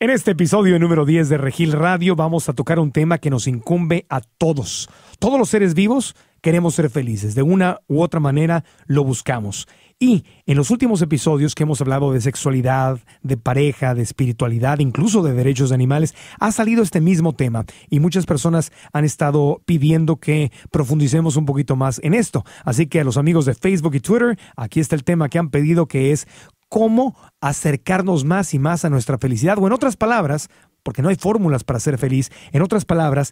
En este episodio número 10 de Regil Radio vamos a tocar un tema que nos incumbe a todos. Todos los seres vivos queremos ser felices, de una u otra manera lo buscamos. Y en los últimos episodios que hemos hablado de sexualidad, de pareja, de espiritualidad, incluso de derechos de animales, ha salido este mismo tema y muchas personas han estado pidiendo que profundicemos un poquito más en esto. Así que a los amigos de Facebook y Twitter, aquí está el tema que han pedido que es cómo acercarnos más y más a nuestra felicidad. O en otras palabras, porque no hay fórmulas para ser feliz, en otras palabras,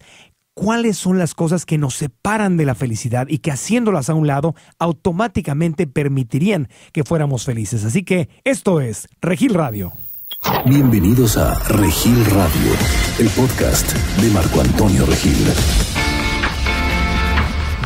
cuáles son las cosas que nos separan de la felicidad y que haciéndolas a un lado automáticamente permitirían que fuéramos felices. Así que esto es Regil Radio. Bienvenidos a Regil Radio, el podcast de Marco Antonio Regil.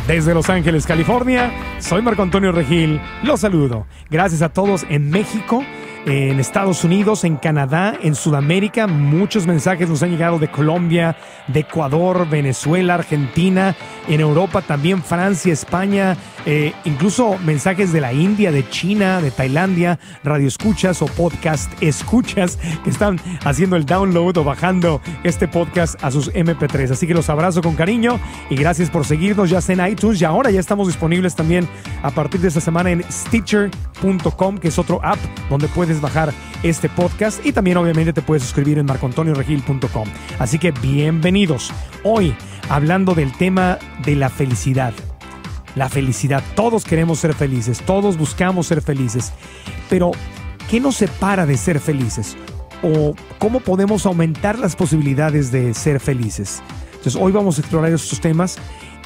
Desde Los Ángeles, California, soy Marco Antonio Regil. Los saludo. Gracias a todos en México en Estados Unidos, en Canadá, en Sudamérica. Muchos mensajes nos han llegado de Colombia, de Ecuador, Venezuela, Argentina, en Europa también, Francia, España, eh, incluso mensajes de la India, de China, de Tailandia, radio escuchas o podcast escuchas que están haciendo el download o bajando este podcast a sus MP3. Así que los abrazo con cariño y gracias por seguirnos ya en iTunes y ahora ya estamos disponibles también a partir de esta semana en Stitcher.com, que es otro app donde puedes bajar este podcast y también obviamente te puedes suscribir en marcoantonioregil.com. Así que bienvenidos. Hoy hablando del tema de la felicidad. La felicidad. Todos queremos ser felices, todos buscamos ser felices. Pero, ¿qué nos separa de ser felices? ¿O cómo podemos aumentar las posibilidades de ser felices? Entonces, hoy vamos a explorar estos temas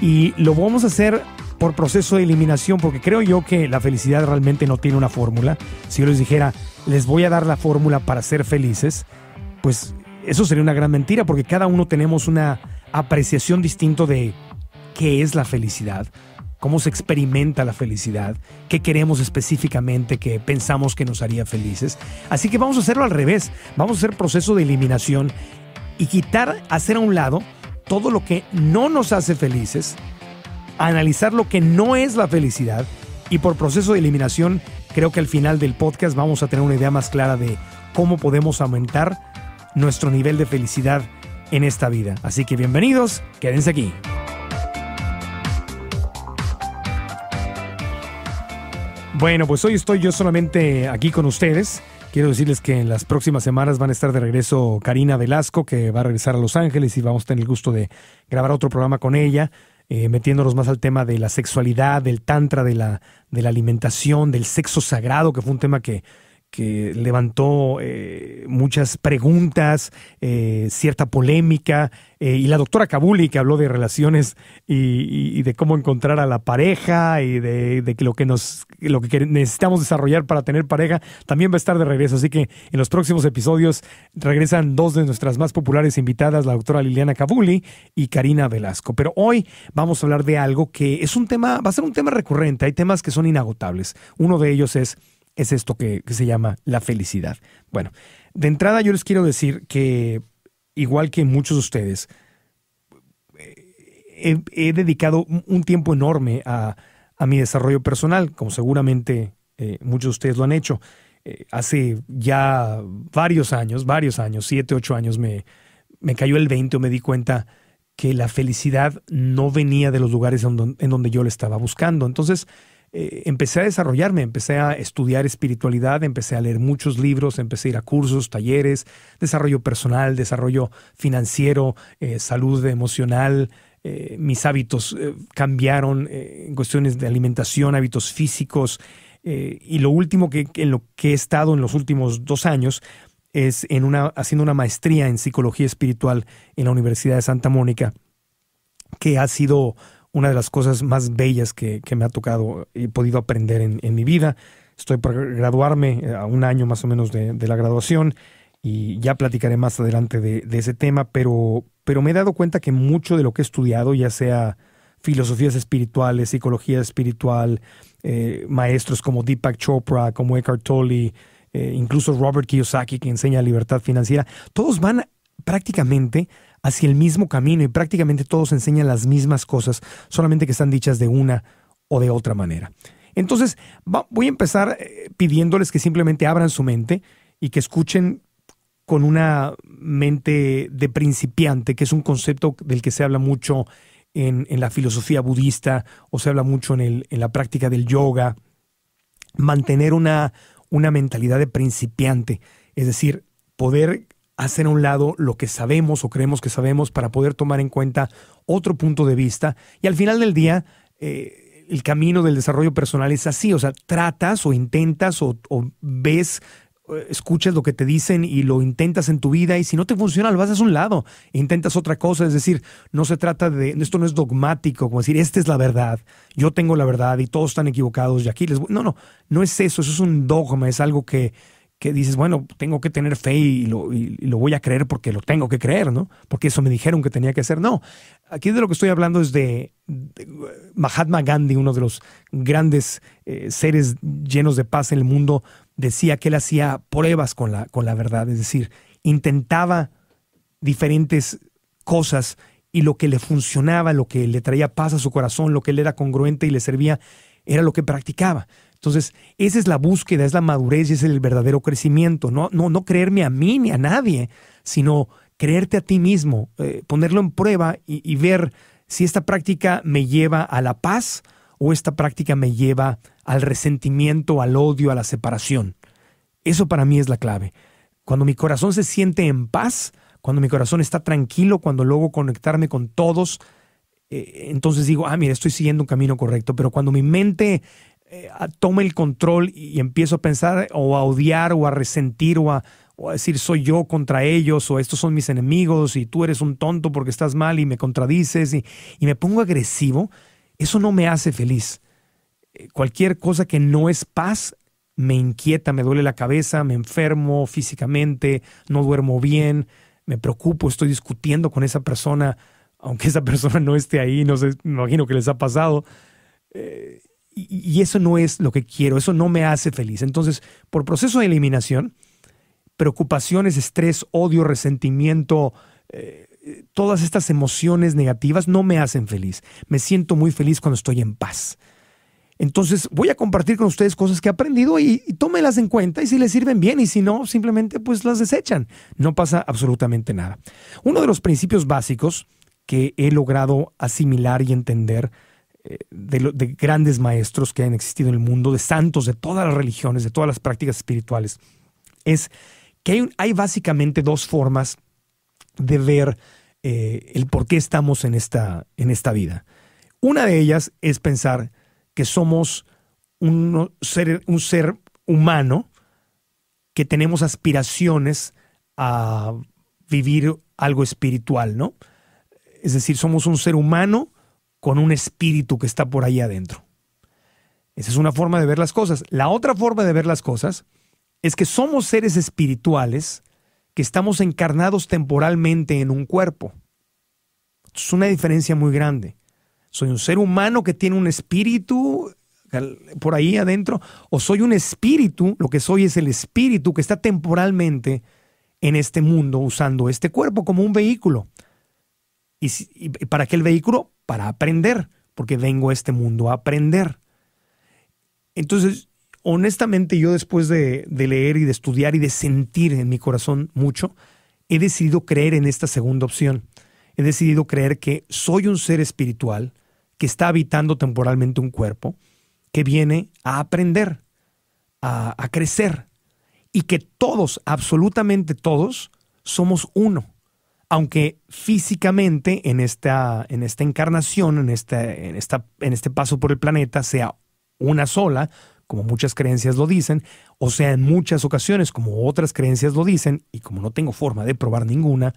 y lo vamos a hacer por proceso de eliminación, porque creo yo que la felicidad realmente no tiene una fórmula. Si yo les dijera, les voy a dar la fórmula para ser felices, pues eso sería una gran mentira, porque cada uno tenemos una apreciación distinta de qué es la felicidad, cómo se experimenta la felicidad, qué queremos específicamente qué pensamos que nos haría felices. Así que vamos a hacerlo al revés, vamos a hacer proceso de eliminación y quitar, hacer a un lado todo lo que no nos hace felices analizar lo que no es la felicidad y por proceso de eliminación creo que al final del podcast vamos a tener una idea más clara de cómo podemos aumentar nuestro nivel de felicidad en esta vida. Así que bienvenidos, quédense aquí. Bueno, pues hoy estoy yo solamente aquí con ustedes. Quiero decirles que en las próximas semanas van a estar de regreso Karina Velasco, que va a regresar a Los Ángeles y vamos a tener el gusto de grabar otro programa con ella. Eh, metiéndonos más al tema de la sexualidad, del tantra, de la, de la alimentación, del sexo sagrado, que fue un tema que, que levantó eh, muchas preguntas, eh, cierta polémica, eh, y la doctora Kabuli que habló de relaciones y, de cómo encontrar a la pareja y de, de, lo que nos lo que necesitamos desarrollar para tener pareja, también va a estar de regreso. Así que en los próximos episodios regresan dos de nuestras más populares invitadas, la doctora Liliana Kabuli y Karina Velasco. Pero hoy vamos a hablar de algo que es un tema, va a ser un tema recurrente, hay temas que son inagotables. Uno de ellos es es esto que, se llama la felicidad. Bueno, de entrada yo les quiero decir que, igual que muchos de ustedes, eh, he, dedicado un tiempo enorme a, a, mi desarrollo personal, como seguramente eh, muchos de ustedes lo han hecho. Eh, hace ya varios años, varios años, siete, ocho años, me, me cayó el 20 o me di cuenta que la felicidad no venía de los lugares en donde, en donde yo la estaba buscando. Entonces, eh, empecé a desarrollarme, empecé a estudiar espiritualidad, empecé a leer muchos libros, empecé a ir a cursos, talleres, desarrollo personal, desarrollo financiero, eh, salud emocional. Eh, mis hábitos cambiaron en cuestiones de alimentación, hábitos físicos. y lo último que, en lo que he estado en los últimos dos años es en una, haciendo una maestría en psicología espiritual en la Universidad de Santa Mónica, que ha sido una de las cosas más bellas que, me ha tocado, eh, he podido aprender en, mi vida. Estoy por graduarme eh, a un año más o menos de, la graduación y ya platicaré más adelante de, ese tema, pero, pero me he dado cuenta que mucho de lo que he estudiado, ya sea filosofías espirituales, psicología espiritual, eh, maestros como Deepak Chopra, como Eckhart Tolle, incluso Robert Kiyosaki que enseña libertad financiera, todos van prácticamente hacia el mismo camino y prácticamente todos enseñan las mismas cosas, solamente que están dichas de una o de otra manera. Entonces, voy a empezar eh, pidiéndoles que simplemente abran su mente y que escuchen con una mente de principiante, que es un concepto del que se habla mucho en, la filosofía budista o se habla mucho en, la práctica del yoga, mantener una, una mentalidad de principiante, es decir, poder hacer a un lado lo que sabemos o creemos que sabemos para poder tomar en cuenta otro punto de vista. Y al final del día, eh, el camino del desarrollo personal es así, o sea, tratas o intentas o, ves eh, escuchas lo que te dicen y lo intentas en tu vida y si no te funciona lo vas a un lado, intentas otra cosa, es decir, no se trata de, esto no es dogmático, como decir, esta es la verdad, yo tengo la verdad y todos están equivocados y aquí les... No, no, no es eso, eso es un dogma, es algo que que dices, bueno, tengo que tener fe y lo, voy a creer porque lo tengo que creer, ¿no? Porque eso me dijeron que tenía que hacer. No, aquí de lo que estoy hablando es de, Mahatma Gandhi, uno de los grandes eh, seres llenos de paz en el mundo, decía que él hacía pruebas con la, con la verdad, es decir, intentaba diferentes cosas y lo que le funcionaba, lo que le traía paz a su corazón, lo que le era congruente y le servía, era lo que practicaba. Entonces, esa es la búsqueda, es la madurez y es el verdadero crecimiento. No, no, no creerme a mí ni a nadie, sino creerte a ti mismo, eh, ponerlo en prueba y, ver si esta práctica me lleva a la paz o esta práctica me lleva al resentimiento, al odio, a la separación. Eso para mí es la clave. Cuando mi corazón se siente en paz, cuando mi corazón está tranquilo, cuando luego conectarme con todos, eh, entonces digo, ah, mira, estoy siguiendo un camino correcto. Pero cuando mi mente eh, tome el control y, empiezo a pensar o a odiar o a resentir o a, decir soy yo contra ellos o estos son mis enemigos y tú eres un tonto porque estás mal y me contradices y, me pongo agresivo, eso no me hace feliz. Eh, cualquier cosa que no es paz me inquieta, me duele la cabeza, me enfermo físicamente, no duermo bien, me preocupo, estoy discutiendo con esa persona, aunque esa persona no esté ahí, no sé, me imagino que les ha pasado. Eh, y eso no es lo que quiero, eso no me hace feliz. Entonces, por proceso de eliminación, preocupaciones, estrés, odio, resentimiento, eh, todas estas emociones negativas no me hacen feliz. Me siento muy feliz cuando estoy en paz. Entonces, voy a compartir con ustedes cosas que he aprendido y, tómelas en cuenta y si les sirven bien y si no, simplemente pues las desechan. No pasa absolutamente nada. Uno de los principios básicos que he logrado asimilar y entender eh, de, grandes maestros que han existido en el mundo, de santos, de todas las religiones, de todas las prácticas espirituales, es que hay, básicamente dos formas de ver eh, el por qué estamos en esta, en esta vida. Una de ellas es pensar que somos un ser, un ser humano, que tenemos aspiraciones a vivir algo espiritual, ¿no? Es decir, somos un ser humano con un espíritu que está por ahí adentro. Esa es una forma de ver las cosas. La otra forma de ver las cosas es que somos seres espirituales que estamos encarnados temporalmente en un cuerpo. Es una diferencia muy grande. Soy un ser humano que tiene un espíritu por ahí adentro, o soy un espíritu, lo que soy es el espíritu que está temporalmente en este mundo usando este cuerpo como un vehículo. ¿Y, para qué el vehículo? Para aprender, porque vengo a este mundo a aprender. Entonces, honestamente, yo después de, leer y de estudiar y de sentir en mi corazón mucho, he decidido creer en esta segunda opción. He decidido creer que soy un ser espiritual que está habitando temporalmente un cuerpo, que viene a aprender, a crecer, y que todos, absolutamente todos, somos uno aunque físicamente en esta, en esta encarnación, en, en, en este paso por el planeta, sea una sola, como muchas creencias lo dicen, o sea en muchas ocasiones, como otras creencias lo dicen, y como no tengo forma de probar ninguna,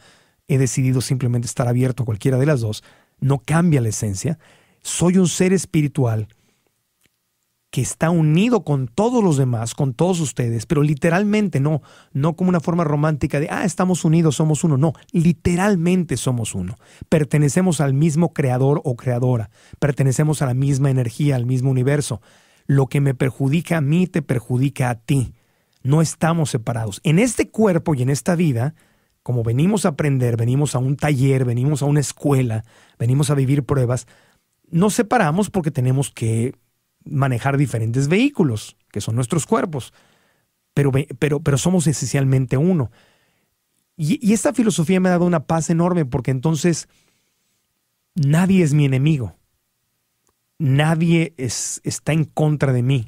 he decidido simplemente estar abierto a cualquiera de las dos, no cambia la esencia, soy un ser espiritual que está unido con todos los demás, con todos ustedes, pero literalmente no, no como una forma romántica de, ah, estamos unidos, somos uno, no, literalmente somos uno. Pertenecemos al mismo creador o creadora, pertenecemos a la misma energía, al mismo universo. Lo que me perjudica a mí te perjudica a ti. No estamos separados. En este cuerpo y en esta vida, como venimos a aprender, venimos a un taller, venimos a una escuela, venimos a vivir pruebas, nos separamos porque tenemos que manejar diferentes vehículos, que son nuestros cuerpos, pero, pero, pero somos esencialmente uno. Y, esta filosofía me ha dado una paz enorme porque entonces nadie es mi enemigo, nadie es, está en contra de mí,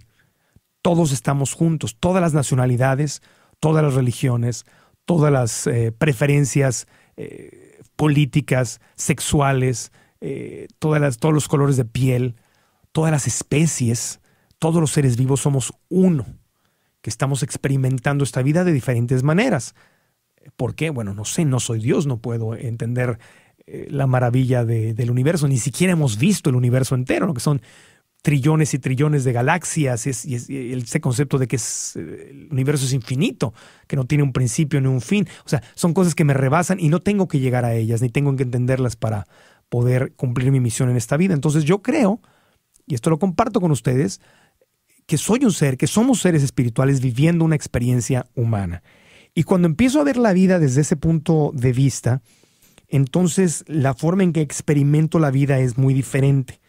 todos estamos juntos, todas las nacionalidades, todas las religiones, todas las eh, preferencias eh, políticas, sexuales, eh, todas todos los colores de piel, todas las especies, todos los seres vivos somos uno, que estamos experimentando esta vida de diferentes maneras. ¿Por qué? Bueno, no sé, no soy Dios, no puedo entender eh, la maravilla del universo, ni siquiera hemos visto el universo entero, lo que son trillones y trillones de galaxias, Y ese concepto de que el universo es infinito, que no tiene un principio ni un fin. O sea, son cosas que me rebasan y no tengo que llegar a ellas, ni tengo que entenderlas para poder cumplir mi misión en esta vida. Entonces yo creo y esto lo comparto con ustedes, que soy un ser, que somos seres espirituales viviendo una experiencia humana. Y cuando empiezo a ver la vida desde ese punto de vista, entonces la forma en que experimento la vida es muy diferente.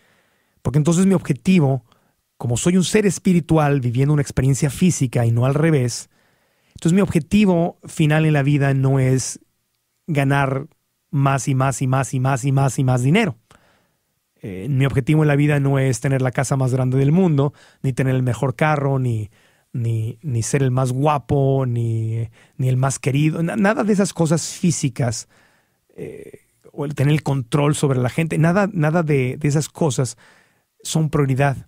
Porque entonces mi objetivo, como soy un ser espiritual viviendo una experiencia física y no al revés, entonces mi objetivo final en la vida no es ganar más y más y más y más y más y más dinero. Eh, mi objetivo en la vida no es tener la casa más grande del mundo, ni tener el mejor carro, ni, ser el más guapo, ni, el más querido, nada de esas cosas físicas, eh, o el tener el control sobre la gente, nada, nada de, esas cosas son prioridad.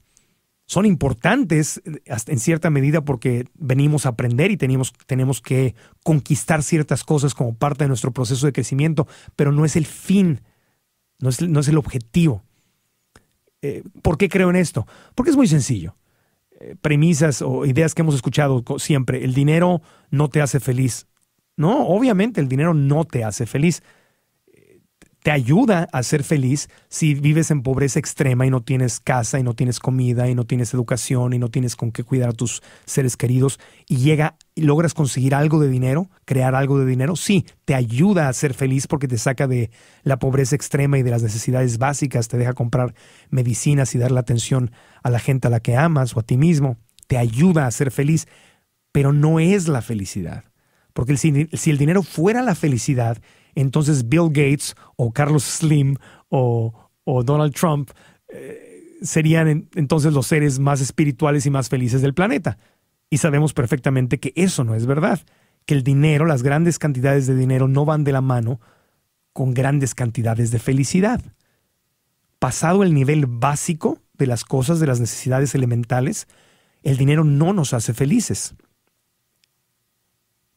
Son importantes eh, en cierta medida porque venimos a aprender y tenemos, tenemos que conquistar ciertas cosas como parte de nuestro proceso de crecimiento, pero no es el fin, no es el objetivo. Eh, ¿Por qué creo en esto? Porque es muy sencillo. Eh, premisas o ideas que hemos escuchado siempre, el dinero no te hace feliz. No, obviamente el dinero no te hace feliz te ayuda a ser feliz si vives en pobreza extrema y no tienes casa y no tienes comida y no tienes educación y no tienes con qué cuidar a tus seres queridos y llega y logras conseguir algo de dinero, crear algo de dinero, sí, te ayuda a ser feliz porque te saca de la pobreza extrema y de las necesidades básicas, te deja comprar medicinas y dar la atención a la gente a la que amas o a ti mismo, te ayuda a ser feliz, pero no es la felicidad. Porque si el dinero fuera la felicidad, entonces Bill Gates o Carlos Slim o, Donald Trump eh, serían entonces los seres más espirituales y más felices del planeta. Y sabemos perfectamente que eso no es verdad, que el dinero, las grandes cantidades de dinero no van de la mano con grandes cantidades de felicidad. Pasado el nivel básico de las cosas, de las necesidades elementales, el dinero no nos hace felices.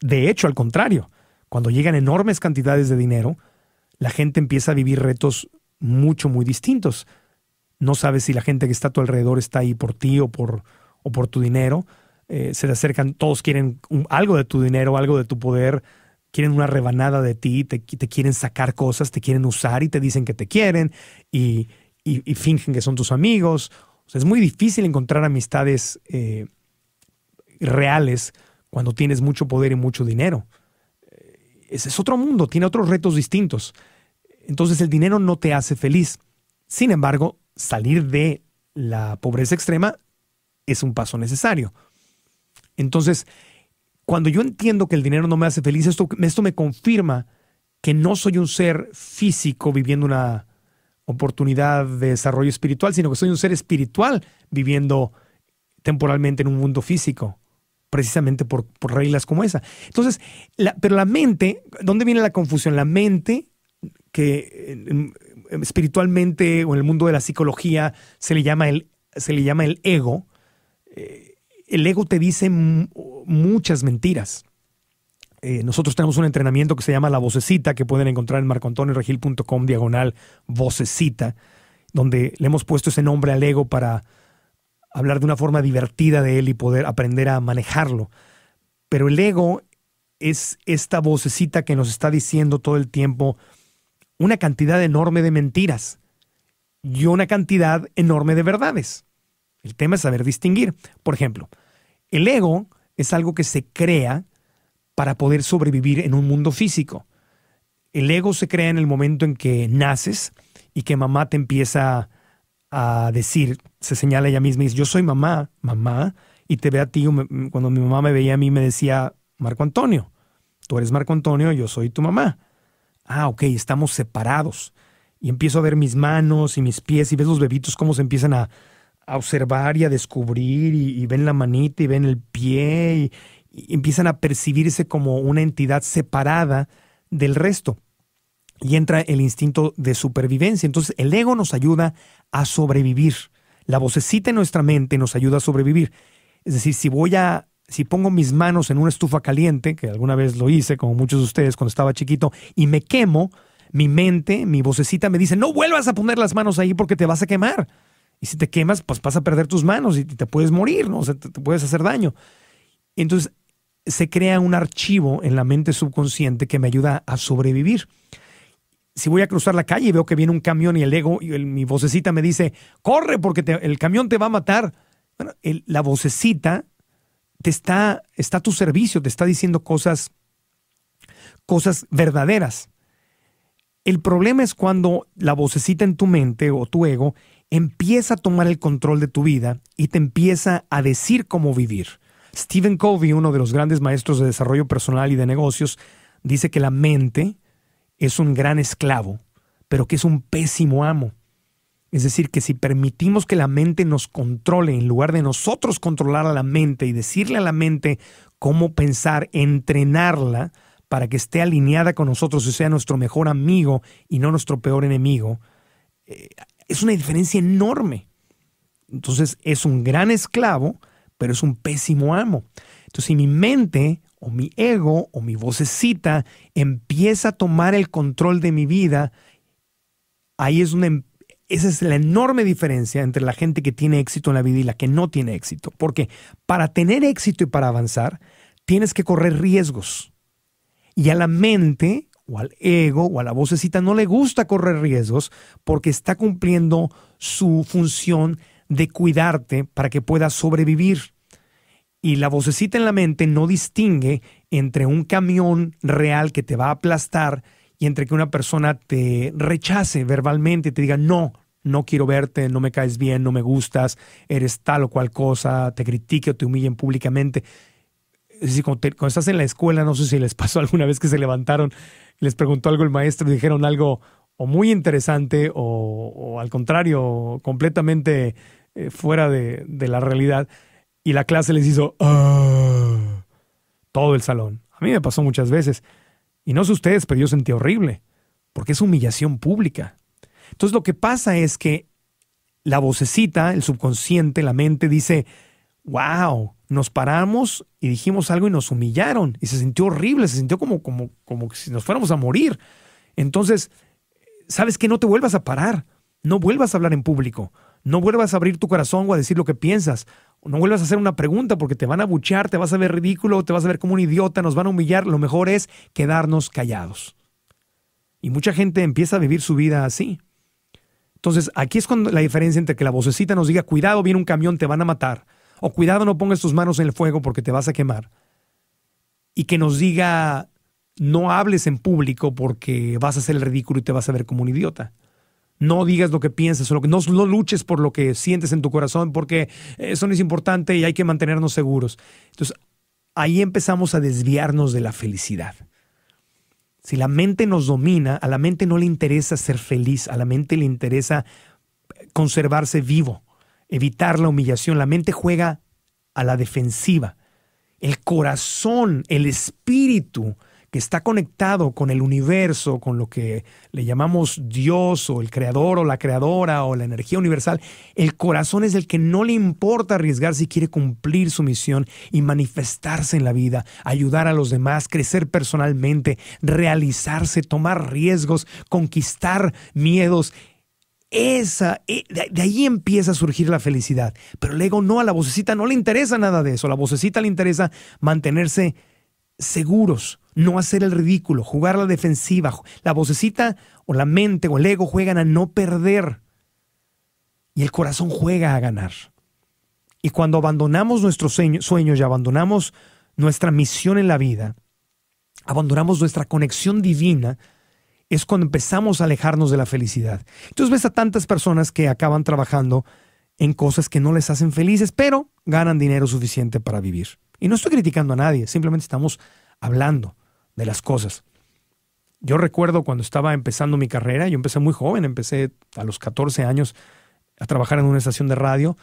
De hecho, al contrario, cuando llegan enormes cantidades de dinero, la gente empieza a vivir retos mucho, muy distintos. No sabes si la gente que está a tu alrededor está ahí por ti o por, o por tu dinero. Eh, se te acercan, todos quieren algo de tu dinero, algo de tu poder, quieren una rebanada de ti, te, quieren sacar cosas, te quieren usar y te dicen que te quieren y, y, fingen que son tus amigos. es muy difícil encontrar amistades eh, reales cuando tienes mucho poder y mucho dinero es, es otro mundo, tiene otros retos distintos. Entonces el dinero no te hace feliz. Sin embargo, salir de la pobreza extrema es un paso necesario. Entonces, cuando yo entiendo que el dinero no me hace feliz, esto me confirma que no soy un ser físico viviendo una oportunidad de desarrollo espiritual, sino que soy un ser espiritual viviendo temporalmente en un mundo físico precisamente por, reglas como esa. Entonces, pero la mente, ¿dónde viene la confusión? La mente que eh, em, espiritualmente o en el mundo de la psicología se le llama el, se le llama el ego, eh, el ego te dice muchas mentiras. Eh, nosotros tenemos un entrenamiento que se llama La Vocecita, que pueden encontrar en marcoantonioregil.com diagonal vocecita, donde le hemos puesto ese nombre al ego para hablar de una forma divertida de él y poder aprender a manejarlo. Pero el ego es esta vocecita que nos está diciendo todo el tiempo una cantidad enorme de mentiras y una cantidad enorme de verdades. El tema es saber distinguir. Por ejemplo, el ego es algo que se crea para poder sobrevivir en un mundo físico. El ego se crea en el momento en que naces y que mamá te empieza a decir, se señala ella misma y dice, yo soy mamá, mamá, y te ve a ti, cuando mi mamá me veía a mí me decía, Marco Antonio, tú eres Marco Antonio, yo soy tu mamá. Ah, ok, estamos separados. Y empiezo a ver mis manos y mis pies y ves los bebitos cómo se empiezan a, observar y a descubrir y, ven la manita y ven el pie y empiezan a percibirse como una entidad separada del resto y entra el instinto de supervivencia. Entonces el ego nos ayuda a sobrevivir. La vocecita en nuestra mente nos ayuda a sobrevivir. Es decir, si voy a, si pongo mis manos en una estufa caliente, que alguna vez lo hice, como muchos de ustedes cuando estaba chiquito, y me quemo, mi mente, mi vocecita me dice, no vuelvas a poner las manos ahí porque te vas a quemar. Y si te quemas, pues vas a perder tus manos y te puedes morir, ¿no? te puedes hacer daño. Entonces, se crea un archivo en la mente subconsciente que me ayuda a sobrevivir si voy a cruzar la calle y veo que viene un camión y el ego, y mi vocecita me dice, corre porque el camión te va a matar. Bueno, la vocecita te está, está a tu servicio, te está diciendo cosas, cosas verdaderas. El problema es cuando la vocecita en tu mente o tu ego empieza a tomar el control de tu vida y te empieza a decir cómo vivir. Stephen Covey, uno de los grandes maestros de desarrollo personal y de negocios, dice que la mente, es un gran esclavo, pero que es un pésimo amo. Es decir, que si permitimos que la mente nos controle en lugar de nosotros controlar a la mente y decirle a la mente cómo pensar, entrenarla para que esté alineada con nosotros y sea nuestro mejor amigo y no nuestro peor enemigo, eh, es una diferencia enorme. Entonces es un gran esclavo, pero es un pésimo amo. Entonces si mi mente o mi ego o mi vocecita empieza a tomar el control de mi vida, ahí es una, em, esa es la enorme diferencia entre la gente que tiene éxito en la vida y la que no tiene éxito. Porque para tener éxito y para avanzar, tienes que correr riesgos. Y a la mente o al ego o a la vocecita no le gusta correr riesgos porque está cumpliendo su función de cuidarte para que puedas sobrevivir y la vocecita en la mente no distingue entre un camión real que te va a aplastar y entre que una persona te rechace verbalmente y te diga, no, no quiero verte, no me caes bien, no me gustas, eres tal o cual cosa, te critique o te humillen públicamente. Es decir, cuando, estás en la escuela, no sé si les pasó alguna vez que se levantaron, les preguntó algo el maestro y dijeron algo o muy interesante o, al contrario, completamente eh, fuera de, de la realidad y la clase les hizo ah", todo el salón. A mí me pasó muchas veces. Y no sé ustedes, pero yo sentí horrible, porque es humillación pública. Entonces lo que pasa es que la vocecita, el subconsciente, la mente dice, wow, nos paramos y dijimos algo y nos humillaron. Y se sintió horrible, se sintió como, como, como si nos fuéramos a morir. Entonces, ¿sabes que No te vuelvas a parar, no vuelvas a hablar en público, no vuelvas a abrir tu corazón o a decir lo que piensas no vuelvas a hacer una pregunta porque te van a buchar, te vas a ver ridículo, te vas a ver como un idiota, nos van a humillar. Lo mejor es quedarnos callados. Y mucha gente empieza a vivir su vida así. Entonces, aquí es cuando la diferencia entre que la vocecita nos diga, cuidado, viene un camión, te van a matar. O cuidado, no pongas tus manos en el fuego porque te vas a quemar. Y que nos diga, no hables en público porque vas a ser el ridículo y te vas a ver como un idiota no digas lo que piensas, o lo que, no, no luches por lo que sientes en tu corazón, porque eso no es importante y hay que mantenernos seguros. Entonces, ahí empezamos a desviarnos de la felicidad. Si la mente nos domina, a la mente no le interesa ser feliz, a la mente le interesa conservarse vivo, evitar la humillación. La mente juega a la defensiva. El corazón, el espíritu, que está conectado con el universo, con lo que le llamamos Dios o el creador o la creadora o la energía universal, el corazón es el que no le importa arriesgar si quiere cumplir su misión y manifestarse en la vida, ayudar a los demás, crecer personalmente, realizarse, tomar riesgos, conquistar miedos. Esa, eh, de ahí empieza a surgir la felicidad. Pero el no, a la vocecita no le interesa nada de eso. A la vocecita le interesa mantenerse seguros, no hacer el ridículo, jugar la defensiva. La vocecita o la mente o el ego juegan a no perder. Y el corazón juega a ganar. Y cuando abandonamos nuestros sueños y abandonamos nuestra misión en la vida, abandonamos nuestra conexión divina, es cuando empezamos a alejarnos de la felicidad. Entonces ves a tantas personas que acaban trabajando en cosas que no les hacen felices, pero ganan dinero suficiente para vivir. Y no estoy criticando a nadie, simplemente estamos hablando de las cosas. Yo recuerdo cuando estaba empezando mi carrera, yo empecé muy joven, empecé a los 14 años a trabajar en una estación de radio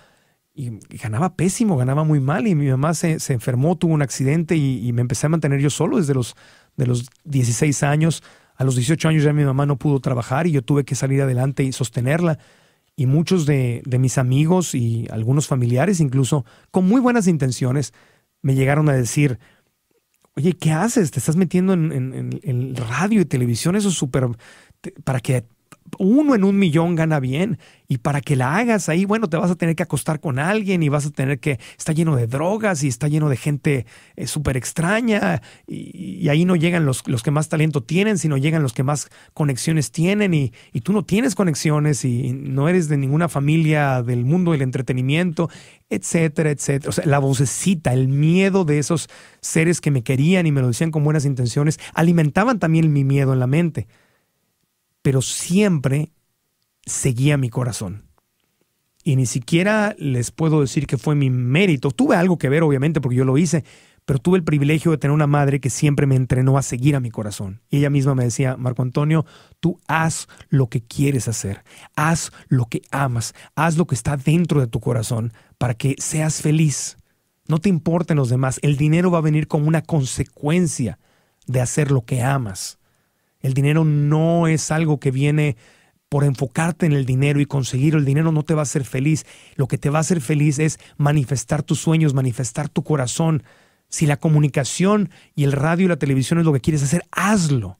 y, ganaba pésimo, ganaba muy mal y mi mamá se, enfermó, tuvo un accidente y, me empecé a mantener yo solo desde los, de los 16 años. A los 18 años ya mi mamá no pudo trabajar y yo tuve que salir adelante y sostenerla. Y muchos de mis amigos y algunos familiares incluso, con muy buenas intenciones, me llegaron a decir, oye, ¿qué haces? Te estás metiendo en, en, radio y televisión, eso es súper, para que uno en un millón gana bien. Y para que la hagas ahí, bueno, te vas a tener que acostar con alguien y vas a tener que... Está lleno de drogas y está lleno de gente eh, súper extraña y, ahí no llegan los, los, que más talento tienen, sino llegan los que más conexiones tienen y, y tú no tienes conexiones y no eres de ninguna familia del mundo del entretenimiento, etcétera, etcétera. O sea, la vocecita, el miedo de esos seres que me querían y me lo decían con buenas intenciones, alimentaban también mi miedo en la mente pero siempre seguía mi corazón. Y ni siquiera les puedo decir que fue mi mérito. Tuve algo que ver, obviamente, porque yo lo hice, pero tuve el privilegio de tener una madre que siempre me entrenó a seguir a mi corazón. Y ella misma me decía, Marco Antonio, tú haz lo que quieres hacer, haz lo que amas, haz lo que está dentro de tu corazón para que seas feliz. No te importen los demás, el dinero va a venir como una consecuencia de hacer lo que amas. El dinero no es algo que viene por enfocarte en el dinero y conseguir el dinero no te va a hacer feliz. Lo que te va a hacer feliz es manifestar tus sueños, manifestar tu corazón. Si la comunicación y el radio y la televisión es lo que quieres hacer, hazlo.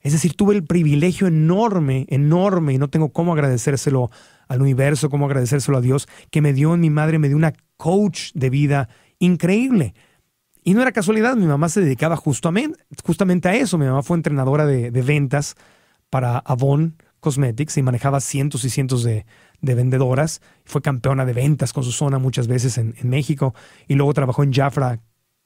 Es decir, tuve el privilegio enorme, enorme, y no tengo cómo agradecérselo al universo, cómo agradecérselo a Dios, que me dio en mi madre, me dio una coach de vida increíble. Y no era casualidad, mi mamá se dedicaba justamente, a eso. Mi mamá fue entrenadora de, ventas para Avon Cosmetics y manejaba cientos y cientos de, vendedoras. Fue campeona de ventas con su zona muchas veces en, en México y luego trabajó en Jafra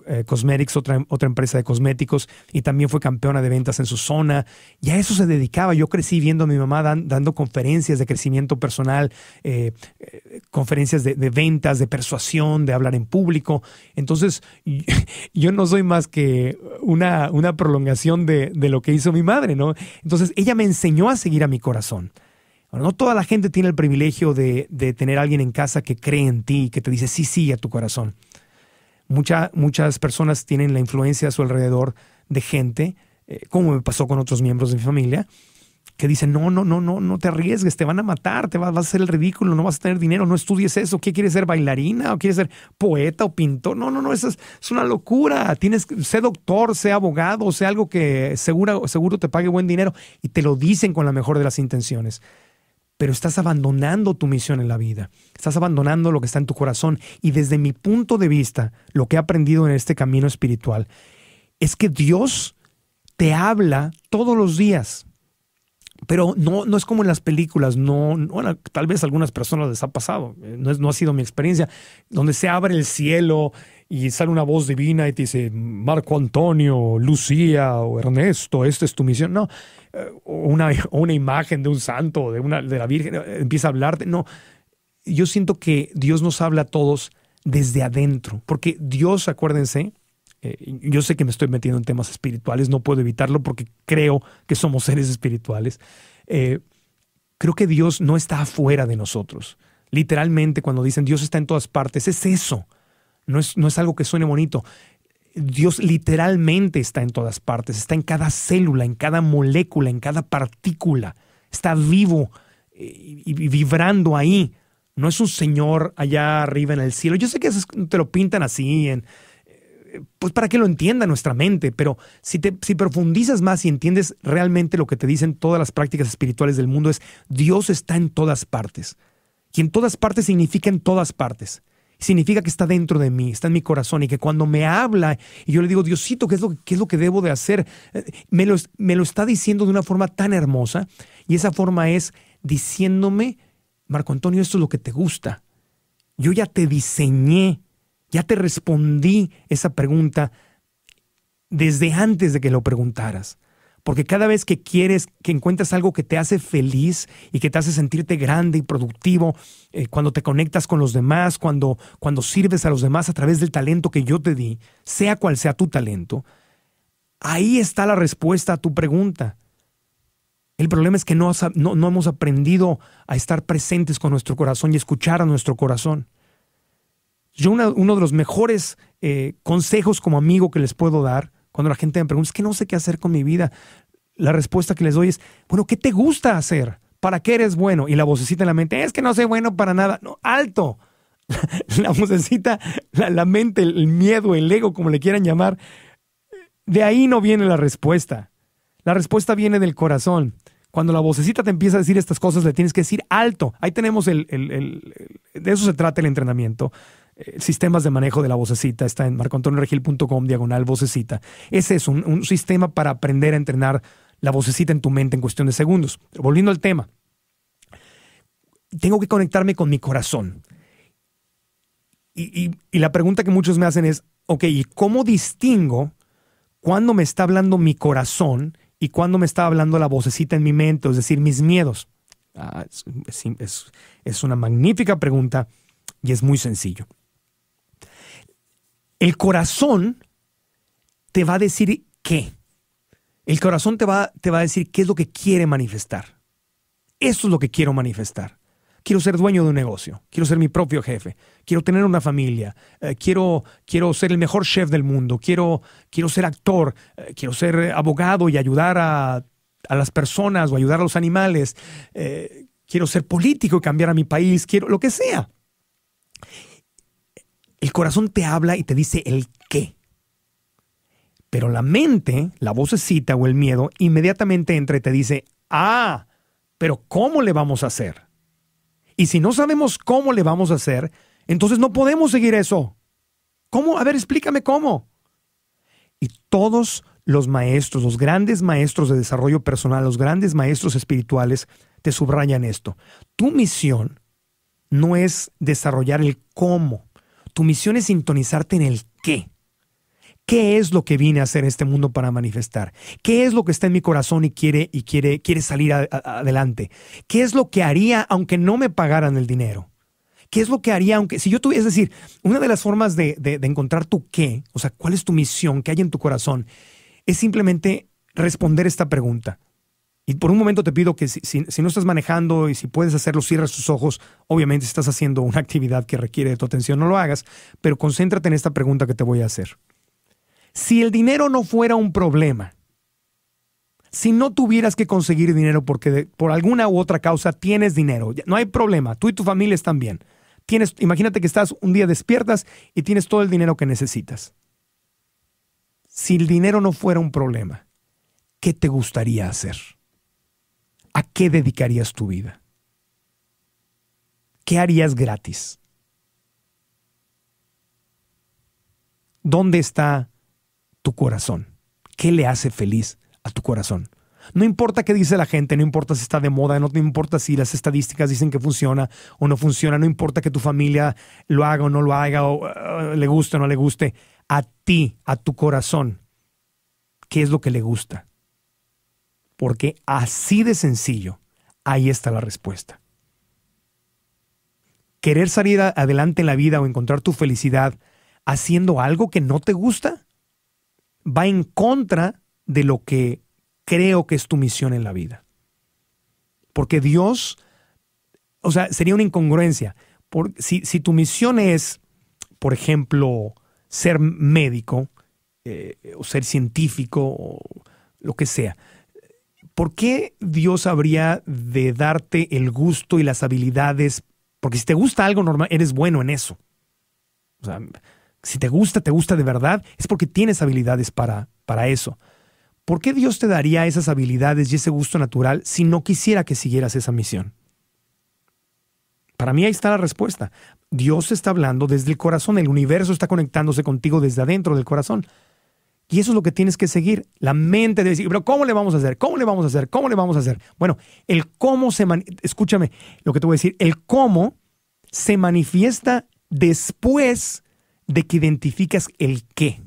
eh, Cosmetics, otra, otra empresa de cosméticos, y también fue campeona de ventas en su zona. Y a eso se dedicaba. Yo crecí viendo a mi mamá dando conferencias de crecimiento personal, eh, eh, conferencias de, ventas, de persuasión, de hablar en público. Entonces, yo no soy más que una, una prolongación de, lo que hizo mi madre, ¿no? Entonces, ella me enseñó a seguir a mi corazón. no toda la gente tiene el privilegio de, de, tener alguien en casa que cree en ti, que te dice sí, sí a tu corazón. Mucha, muchas personas tienen la influencia a su alrededor de gente, eh, como me pasó con otros miembros de mi familia, que dicen, no, no, no, no, no te arriesgues, te van a matar, te vas, a hacer el ridículo, no vas a tener dinero, no estudies eso, ¿qué quieres ser bailarina o quieres ser poeta o pintor? No, no, no, es, una locura, tienes, sé doctor, sé abogado, sé algo que seguro, seguro te pague buen dinero y te lo dicen con la mejor de las intenciones pero estás abandonando tu misión en la vida, estás abandonando lo que está en tu corazón. Y desde mi punto de vista, lo que he aprendido en este camino espiritual es que Dios te habla todos los días pero no, es como en las películas, no, tal vez a algunas personas les ha pasado, eh, no, ha sido mi experiencia, donde se abre el cielo y sale una voz divina y te dice, Marco Antonio, Lucía o Ernesto, esta es tu misión, no, eh, una, una imagen de un santo, de, una, de la Virgen, eh, empieza a hablarte, no, yo siento que Dios nos habla a todos desde adentro, porque Dios, acuérdense, eh, yo sé que me estoy metiendo en temas espirituales, no puedo evitarlo porque creo que somos seres espirituales. Eh, creo que Dios no está afuera de nosotros. Literalmente cuando dicen Dios está en todas partes, es eso. No es, no es algo que suene bonito. Dios literalmente está en todas partes, está en cada célula, en cada molécula, en cada partícula. Está vivo eh, y, y vibrando ahí. No es un señor allá arriba en el cielo. Yo sé que te lo pintan así en pues para que lo entienda nuestra mente, pero si, te, si profundizas más y entiendes realmente lo que te dicen todas las prácticas espirituales del mundo es Dios está en todas partes. Y en todas partes significa en todas partes. Significa que está dentro de mí, está en mi corazón y que cuando me habla y yo le digo, Diosito, ¿qué es lo, qué es lo que debo de hacer? Eh, me lo está diciendo de una forma tan hermosa y esa forma es diciéndome, Marco Antonio, esto es lo que te gusta. Yo ya te diseñé ya te respondí esa pregunta desde antes de que lo preguntaras. Porque cada vez que quieres, que encuentras algo que te hace feliz y que te hace sentirte grande y productivo, eh, cuando te conectas con los demás, cuando, cuando sirves a los demás a través del talento que yo te di, sea cual sea tu talento, ahí está la respuesta a tu pregunta. El problema es que no, no hemos aprendido a estar presentes con nuestro corazón y escuchar a nuestro corazón. Yo uno de los mejores eh, consejos como amigo que les puedo dar, cuando la gente me pregunta, es que no sé qué hacer con mi vida, la respuesta que les doy es, bueno, ¿qué te gusta hacer? ¿Para qué eres bueno? Y la vocecita en la mente, es que no soy bueno para nada. No, alto. la vocecita, la, mente, el miedo, el ego, como le quieran llamar, de ahí no viene la respuesta. La respuesta viene del corazón. Cuando la vocecita te empieza a decir estas cosas, le tienes que decir alto. Ahí tenemos el, el de eso se trata el entrenamiento. Eh, sistemas de manejo de la vocecita, está en marcoantonioregil.com, diagonal vocecita. Ese es un, sistema para aprender a entrenar la vocecita en tu mente en cuestión de segundos. volviendo al tema, tengo que conectarme con mi corazón. Y, la pregunta que muchos me hacen es, ok, ¿y cómo distingo cuándo me está hablando mi corazón y cuándo me está hablando la vocecita en mi mente, es decir, mis miedos? Ah, es una magnífica pregunta y es muy sencillo. El corazón te va a decir qué. El corazón te va, a decir qué es lo que quiere manifestar. Eso es lo que quiero manifestar. Quiero ser dueño de un negocio, quiero ser mi propio jefe, quiero tener una familia, eh, quiero, ser el mejor chef del mundo, quiero, ser actor, eh, quiero ser abogado y ayudar a, las personas o ayudar a los animales, eh, quiero ser político y cambiar a mi país, quiero lo que sea. El corazón te habla y te dice el qué. Pero la mente, la vocecita o el miedo, inmediatamente entra y te dice, ah, pero ¿cómo le vamos a hacer? Y si no sabemos cómo le vamos a hacer, entonces no podemos seguir eso. ¿Cómo? A ver, explícame cómo. Y todos los maestros, los grandes maestros de desarrollo personal, los grandes maestros espirituales, te subrayan esto. Tu misión no es desarrollar el cómo, tu misión es sintonizarte en el qué. ¿Qué es lo que vine a hacer en este mundo para manifestar? ¿Qué es lo que está en mi corazón y quiere y quiere quiere salir adelante? ¿Qué es lo que haría aunque no me pagaran el dinero? ¿Qué es lo que haría aunque si yo tuviese es decir, una de las formas de, encontrar tu qué, o sea, cuál es tu misión, que hay en tu corazón, es simplemente responder esta pregunta. Y por un momento te pido que si, no estás manejando y si puedes hacerlo, cierres tus ojos. Obviamente si estás haciendo una actividad que requiere de tu atención, no lo hagas, pero concéntrate en esta pregunta que te voy a hacer. Si el dinero no fuera un problema, si no tuvieras que conseguir dinero porque por alguna u otra causa tienes dinero, no hay problema, tú y tu familia están bien. Tienes, imagínate que estás un día despiertas y tienes todo el dinero que necesitas. Si el dinero no fuera un problema, ¿qué te gustaría hacer? ¿a qué dedicarías tu vida? ¿Qué harías gratis? ¿Dónde está tu corazón? ¿Qué le hace feliz a tu corazón? No importa qué dice la gente, no importa si está de moda, no te importa si las estadísticas dicen que funciona o no funciona, no importa que tu familia lo haga o no lo haga, o eh, le guste o no le guste, a ti, a tu corazón, ¿qué es lo que le gusta? Porque así de sencillo, ahí está la respuesta. ¿Querer salir adelante en la vida o encontrar tu felicidad haciendo algo que no te gusta? Va en contra de lo que creo que es tu misión en la vida. Porque Dios, o sea, sería una incongruencia. si, tu misión es, por ejemplo, ser médico eh, o ser científico o lo que sea, ¿por qué Dios habría de darte el gusto y las habilidades? Porque si te gusta algo normal, eres bueno en eso. O sea, si te gusta, te gusta de verdad, es porque tienes habilidades para, para eso. ¿Por qué Dios te daría esas habilidades y ese gusto natural si no quisiera que siguieras esa misión? Para mí ahí está la respuesta. Dios está hablando desde el corazón, el universo está conectándose contigo desde adentro del corazón. Y eso es lo que tienes que seguir. La mente debe decir, pero ¿cómo le vamos a hacer? ¿Cómo le vamos a hacer? ¿Cómo le vamos a hacer? Bueno, el cómo se escúchame lo que te voy a decir, el cómo se manifiesta después de que identificas el qué.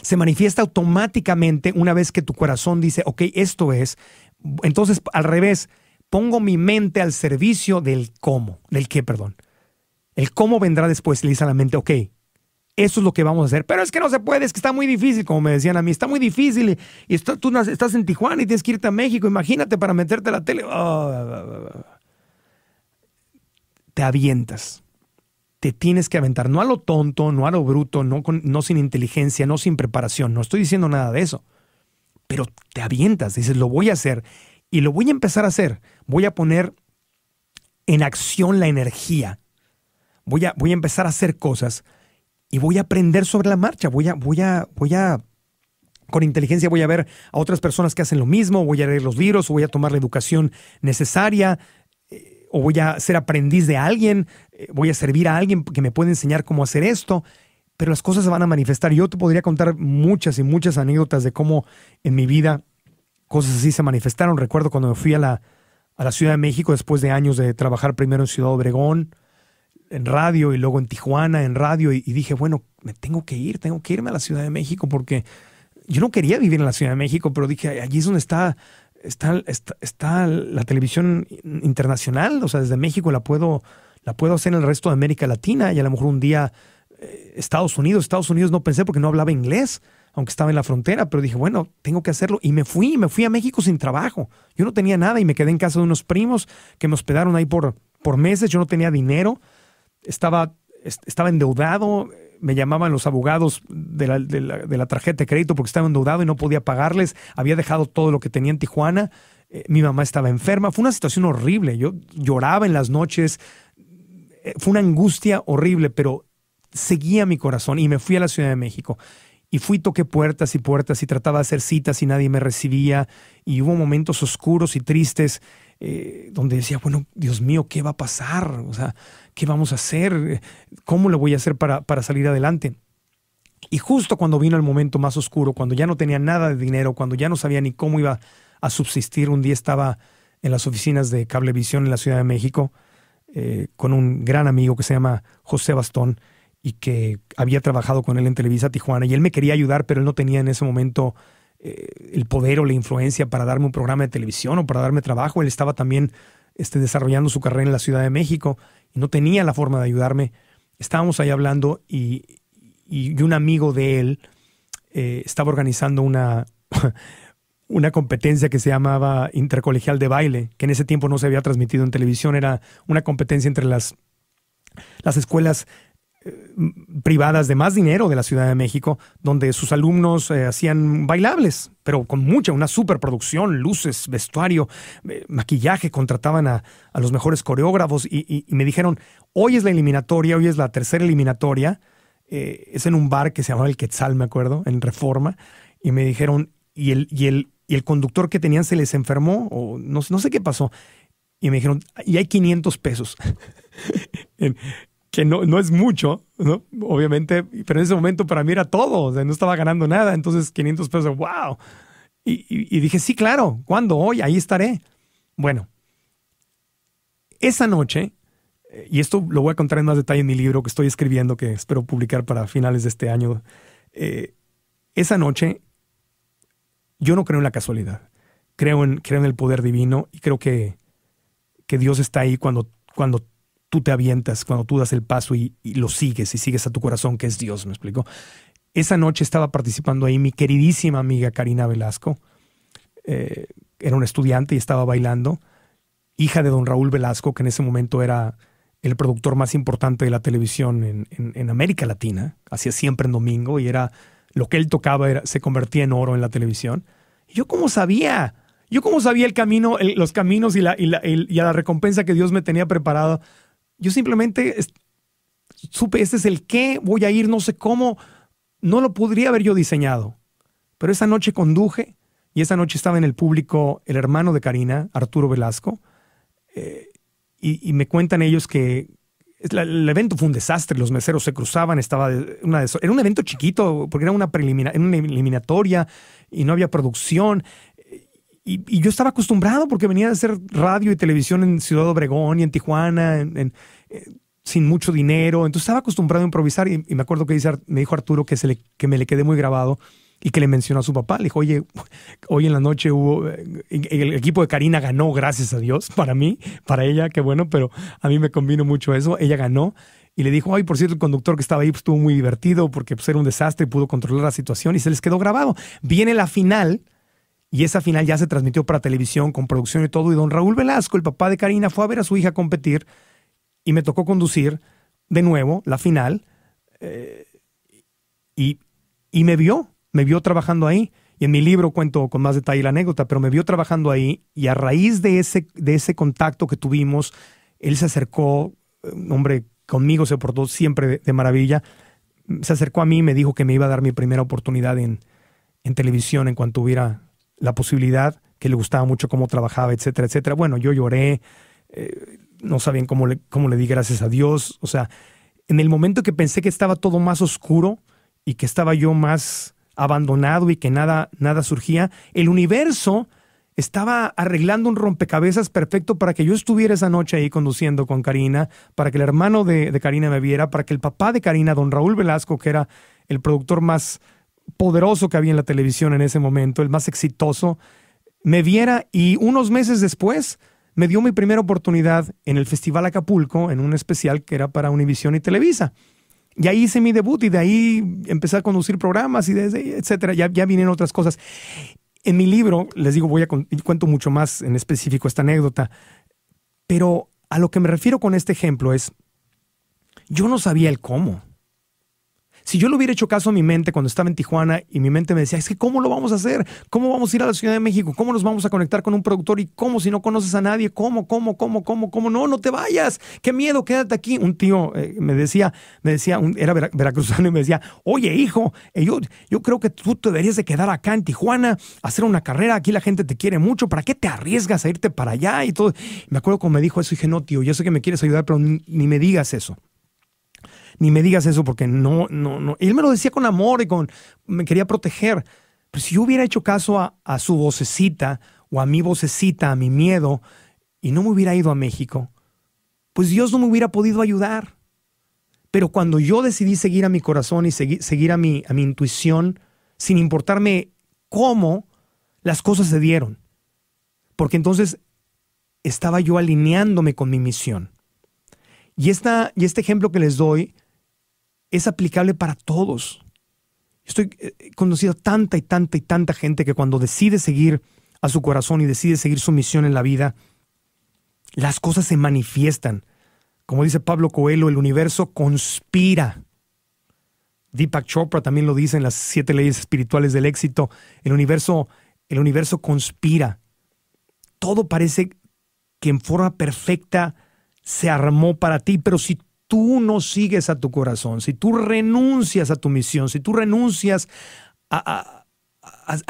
Se manifiesta automáticamente una vez que tu corazón dice, ok, esto es. Entonces, al revés, pongo mi mente al servicio del cómo, del qué, perdón. El cómo vendrá después, le dice a la mente, ok, eso es lo que vamos a hacer. Pero es que no se puede, es que está muy difícil, como me decían a mí, está muy difícil. Y tú estás en Tijuana y tienes que irte a México, imagínate para meterte a la tele. Ah, ah, ah, te avientas. Te tienes que aventar, no a lo tonto, no a lo bruto, no, no sin inteligencia, no sin preparación. No estoy diciendo nada de eso. Pero te avientas, dices, lo voy a hacer y lo voy a empezar a hacer. Voy a poner en acción la energía. Voy a, voy a empezar a hacer cosas y voy a aprender sobre la marcha, voy a, voy a, voy a, con inteligencia voy a ver a otras personas que hacen lo mismo, voy a leer los libros, voy a tomar la educación necesaria, eh, o voy a ser aprendiz de alguien, eh, voy a servir a alguien que me pueda enseñar cómo hacer esto, pero las cosas se van a manifestar. Yo te podría contar muchas y muchas anécdotas de cómo en mi vida cosas así se manifestaron. Recuerdo cuando me fui a la, a la Ciudad de México después de años de trabajar primero en Ciudad Obregón, en radio y luego en Tijuana, en radio, y, dije, bueno, me tengo que ir, tengo que irme a la Ciudad de México porque yo no quería vivir en la Ciudad de México, pero dije, allí es donde está, está, está, la televisión internacional, o sea, desde México la puedo, la puedo hacer en el resto de América Latina y a lo mejor un día eh, Estados Unidos, Estados Unidos no pensé porque no hablaba inglés aunque estaba en la frontera, pero dije, bueno, tengo que hacerlo. Y me fui, me fui a México sin trabajo. Yo no tenía nada y me quedé en casa de unos primos que me hospedaron ahí por, por meses. Yo no tenía dinero estaba, estaba endeudado, me llamaban los abogados de la, de, la, tarjeta de crédito porque estaba endeudado y no podía pagarles, había dejado todo lo que tenía en Tijuana, eh, mi mamá estaba enferma, fue una situación horrible, yo lloraba en las noches, eh, fue una angustia horrible, pero seguía mi corazón y me fui a la Ciudad de México. Y fui, toqué puertas y puertas y trataba de hacer citas y nadie me recibía. Y hubo momentos oscuros y tristes eh, donde decía, bueno, Dios mío, ¿qué va a pasar? O sea, ¿qué vamos a hacer? ¿Cómo lo voy a hacer para, para salir adelante? Y justo cuando vino el momento más oscuro, cuando ya no tenía nada de dinero, cuando ya no sabía ni cómo iba a subsistir, un día estaba en las oficinas de Cablevisión en la Ciudad de México eh, con un gran amigo que se llama José Bastón y que había trabajado con él en Televisa Tijuana y él me quería ayudar, pero él no tenía en ese momento eh, el poder o la influencia para darme un programa de televisión o para darme trabajo. Él estaba también este, desarrollando su carrera en la Ciudad de México y no tenía la forma de ayudarme. Estábamos ahí hablando y, un amigo de él eh, estaba organizando una, una competencia que se llamaba Intercolegial de Baile, que en ese tiempo no se había transmitido en televisión. Era una competencia entre las, las escuelas privadas de más dinero de la Ciudad de México, donde sus alumnos eh, hacían bailables, pero con mucha, una superproducción, luces, vestuario, eh, maquillaje, contrataban a, los mejores coreógrafos y, me dijeron, hoy es la eliminatoria, hoy es la tercera eliminatoria, eh, es en un bar que se llamaba el Quetzal, me acuerdo, en Reforma, y me dijeron, y el, y el, y el conductor que tenían se les enfermó, o no, no sé qué pasó, y me dijeron, y hay 500 pesos. que no, es mucho, Obviamente, pero en ese momento para mí era todo, no estaba ganando nada, entonces 500 pesos, wow. Y, dije, sí, claro, ¿cuándo? Hoy, ahí estaré. Bueno, esa noche, eh, y esto lo voy a contar en más detalle en mi libro que estoy escribiendo, que espero publicar para finales de este año, eh, esa noche yo no creo en la casualidad, creo en, creo en el poder divino y creo que, que Dios está ahí cuando, cuando tú te avientas, cuando tú das el paso y, lo sigues y sigues a tu corazón, que es Dios, me explicó. Esa noche estaba participando ahí mi queridísima amiga Karina Velasco, eh, era una estudiante y estaba bailando, hija de don Raúl Velasco, que en ese momento era el productor más importante de la televisión en, América Latina, hacía siempre en domingo y era lo que él tocaba se convertía en oro en la televisión. yo cómo sabía, yo cómo sabía el camino, los caminos y, la recompensa que Dios me tenía preparado yo simplemente supe, este es el qué, voy a ir, no sé cómo, no lo podría haber yo diseñado. Pero esa noche conduje y esa noche estaba en el público el hermano de Karina, Arturo Velasco, eh, y, me cuentan ellos que el evento fue un desastre, los meseros se cruzaban, estaba una era un evento chiquito porque era una, una eliminatoria y no había producción, y, yo estaba acostumbrado porque venía de hacer radio y televisión en Ciudad Obregón y en Tijuana, eh, sin mucho dinero. Entonces estaba acostumbrado a improvisar y, me acuerdo que dice, me dijo Arturo que, se le, que me le quedé muy grabado y que le mencionó a su papá. Le dijo, oye, hoy en la noche hubo, eh, el equipo de Karina ganó, gracias a Dios, para mí, para ella, qué bueno, pero a mí me convino mucho eso, ella ganó. Y le dijo, ay, por cierto, el conductor que estaba ahí pues, estuvo muy divertido porque pues, era un desastre, y pudo controlar la situación y se les quedó grabado. Viene la final y esa final ya se transmitió para televisión con producción y todo. Y don Raúl Velasco, el papá de Karina, fue a ver a su hija competir y me tocó conducir de nuevo la final. Eh, y, me vio, me vio trabajando ahí. Y en mi libro cuento con más detalle la anécdota, pero me vio trabajando ahí y a raíz de ese, de ese contacto que tuvimos, él se acercó, hombre, conmigo se portó siempre de, maravilla, se acercó a mí y me dijo que me iba a dar mi primera oportunidad en televisión en cuanto hubiera la posibilidad, que le gustaba mucho cómo trabajaba, etcétera, etcétera. Bueno, yo lloré, eh, no sabían cómo le, cómo le di gracias a Dios. O sea, en el momento que pensé que estaba todo más oscuro y que estaba yo más abandonado y que nada, nada surgía, el universo estaba arreglando un rompecabezas perfecto para que yo estuviera esa noche ahí conduciendo con Karina, para que el hermano de Karina me viera, para que el papá de Karina, don Raúl Velasco, que era el productor más poderoso que había en la televisión en ese momento, el más exitoso, me viera y unos meses después me dio mi primera oportunidad en el Festival Acapulco, en un especial que era para Univisión y Televisa. Y ahí hice mi debut y de ahí empecé a conducir programas y etcétera. Ya, ya vinieron otras cosas. En mi libro, les digo, voy a cuento mucho más en específico esta anécdota, pero a lo que me refiero con este ejemplo es, yo no sabía el cómo. Si yo le hubiera hecho caso a mi mente cuando estaba en Tijuana y mi mente me decía, es que ¿cómo lo vamos a hacer? ¿Cómo vamos a ir a la Ciudad de México? ¿Cómo nos vamos a conectar con un productor? ¿Y cómo si no conoces a nadie? ¿Cómo, cómo, cómo, cómo, cómo? No, no te vayas. Qué miedo, quédate aquí. Un tío eh, me decía, me decía, era veracruzano y me decía, oye hijo, eh, yo, creo que tú deberías de quedar acá en Tijuana, hacer una carrera, aquí la gente te quiere mucho, ¿para qué te arriesgas a irte para allá? Y todo. me acuerdo cuando me dijo eso, dije, no tío, yo sé que me quieres ayudar, pero ni me digas eso ni me digas eso porque no, no, no. Él me lo decía con amor y con, me quería proteger. Pero si yo hubiera hecho caso a, a su vocecita o a mi vocecita, a mi miedo, y no me hubiera ido a México, pues Dios no me hubiera podido ayudar. Pero cuando yo decidí seguir a mi corazón y seguir, seguir a, mi, a mi intuición, sin importarme cómo, las cosas se dieron. Porque entonces estaba yo alineándome con mi misión. Y, esta, y este ejemplo que les doy es aplicable para todos. Estoy eh, conocido a tanta y tanta y tanta gente que cuando decide seguir a su corazón y decide seguir su misión en la vida, las cosas se manifiestan. Como dice Pablo Coelho, el universo conspira. Deepak Chopra también lo dice en las siete leyes espirituales del éxito. El universo, el universo conspira. Todo parece que en forma perfecta se armó para ti, pero si tú no sigues a tu corazón, si tú renuncias a tu misión, si tú renuncias a,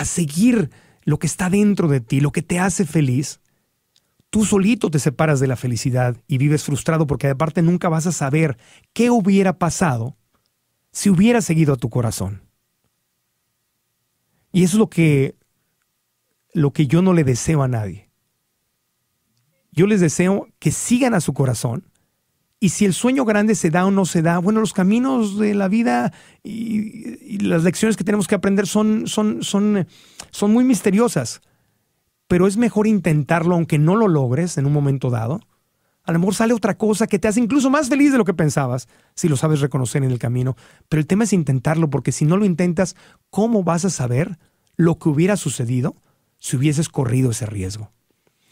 seguir lo que está dentro de ti, lo que te hace feliz, tú solito te separas de la felicidad y vives frustrado porque aparte nunca vas a saber qué hubiera pasado si hubiera seguido a tu corazón. Y eso es lo que lo que yo no le deseo a nadie. Yo les deseo que sigan a su corazón, y si el sueño grande se da o no se da, bueno, los caminos de la vida y, las lecciones que tenemos que aprender son, son, son, son muy misteriosas. Pero es mejor intentarlo aunque no lo logres en un momento dado. A lo mejor sale otra cosa que te hace incluso más feliz de lo que pensabas, si lo sabes reconocer en el camino. Pero el tema es intentarlo, porque si no lo intentas, ¿cómo vas a saber lo que hubiera sucedido si hubieses corrido ese riesgo?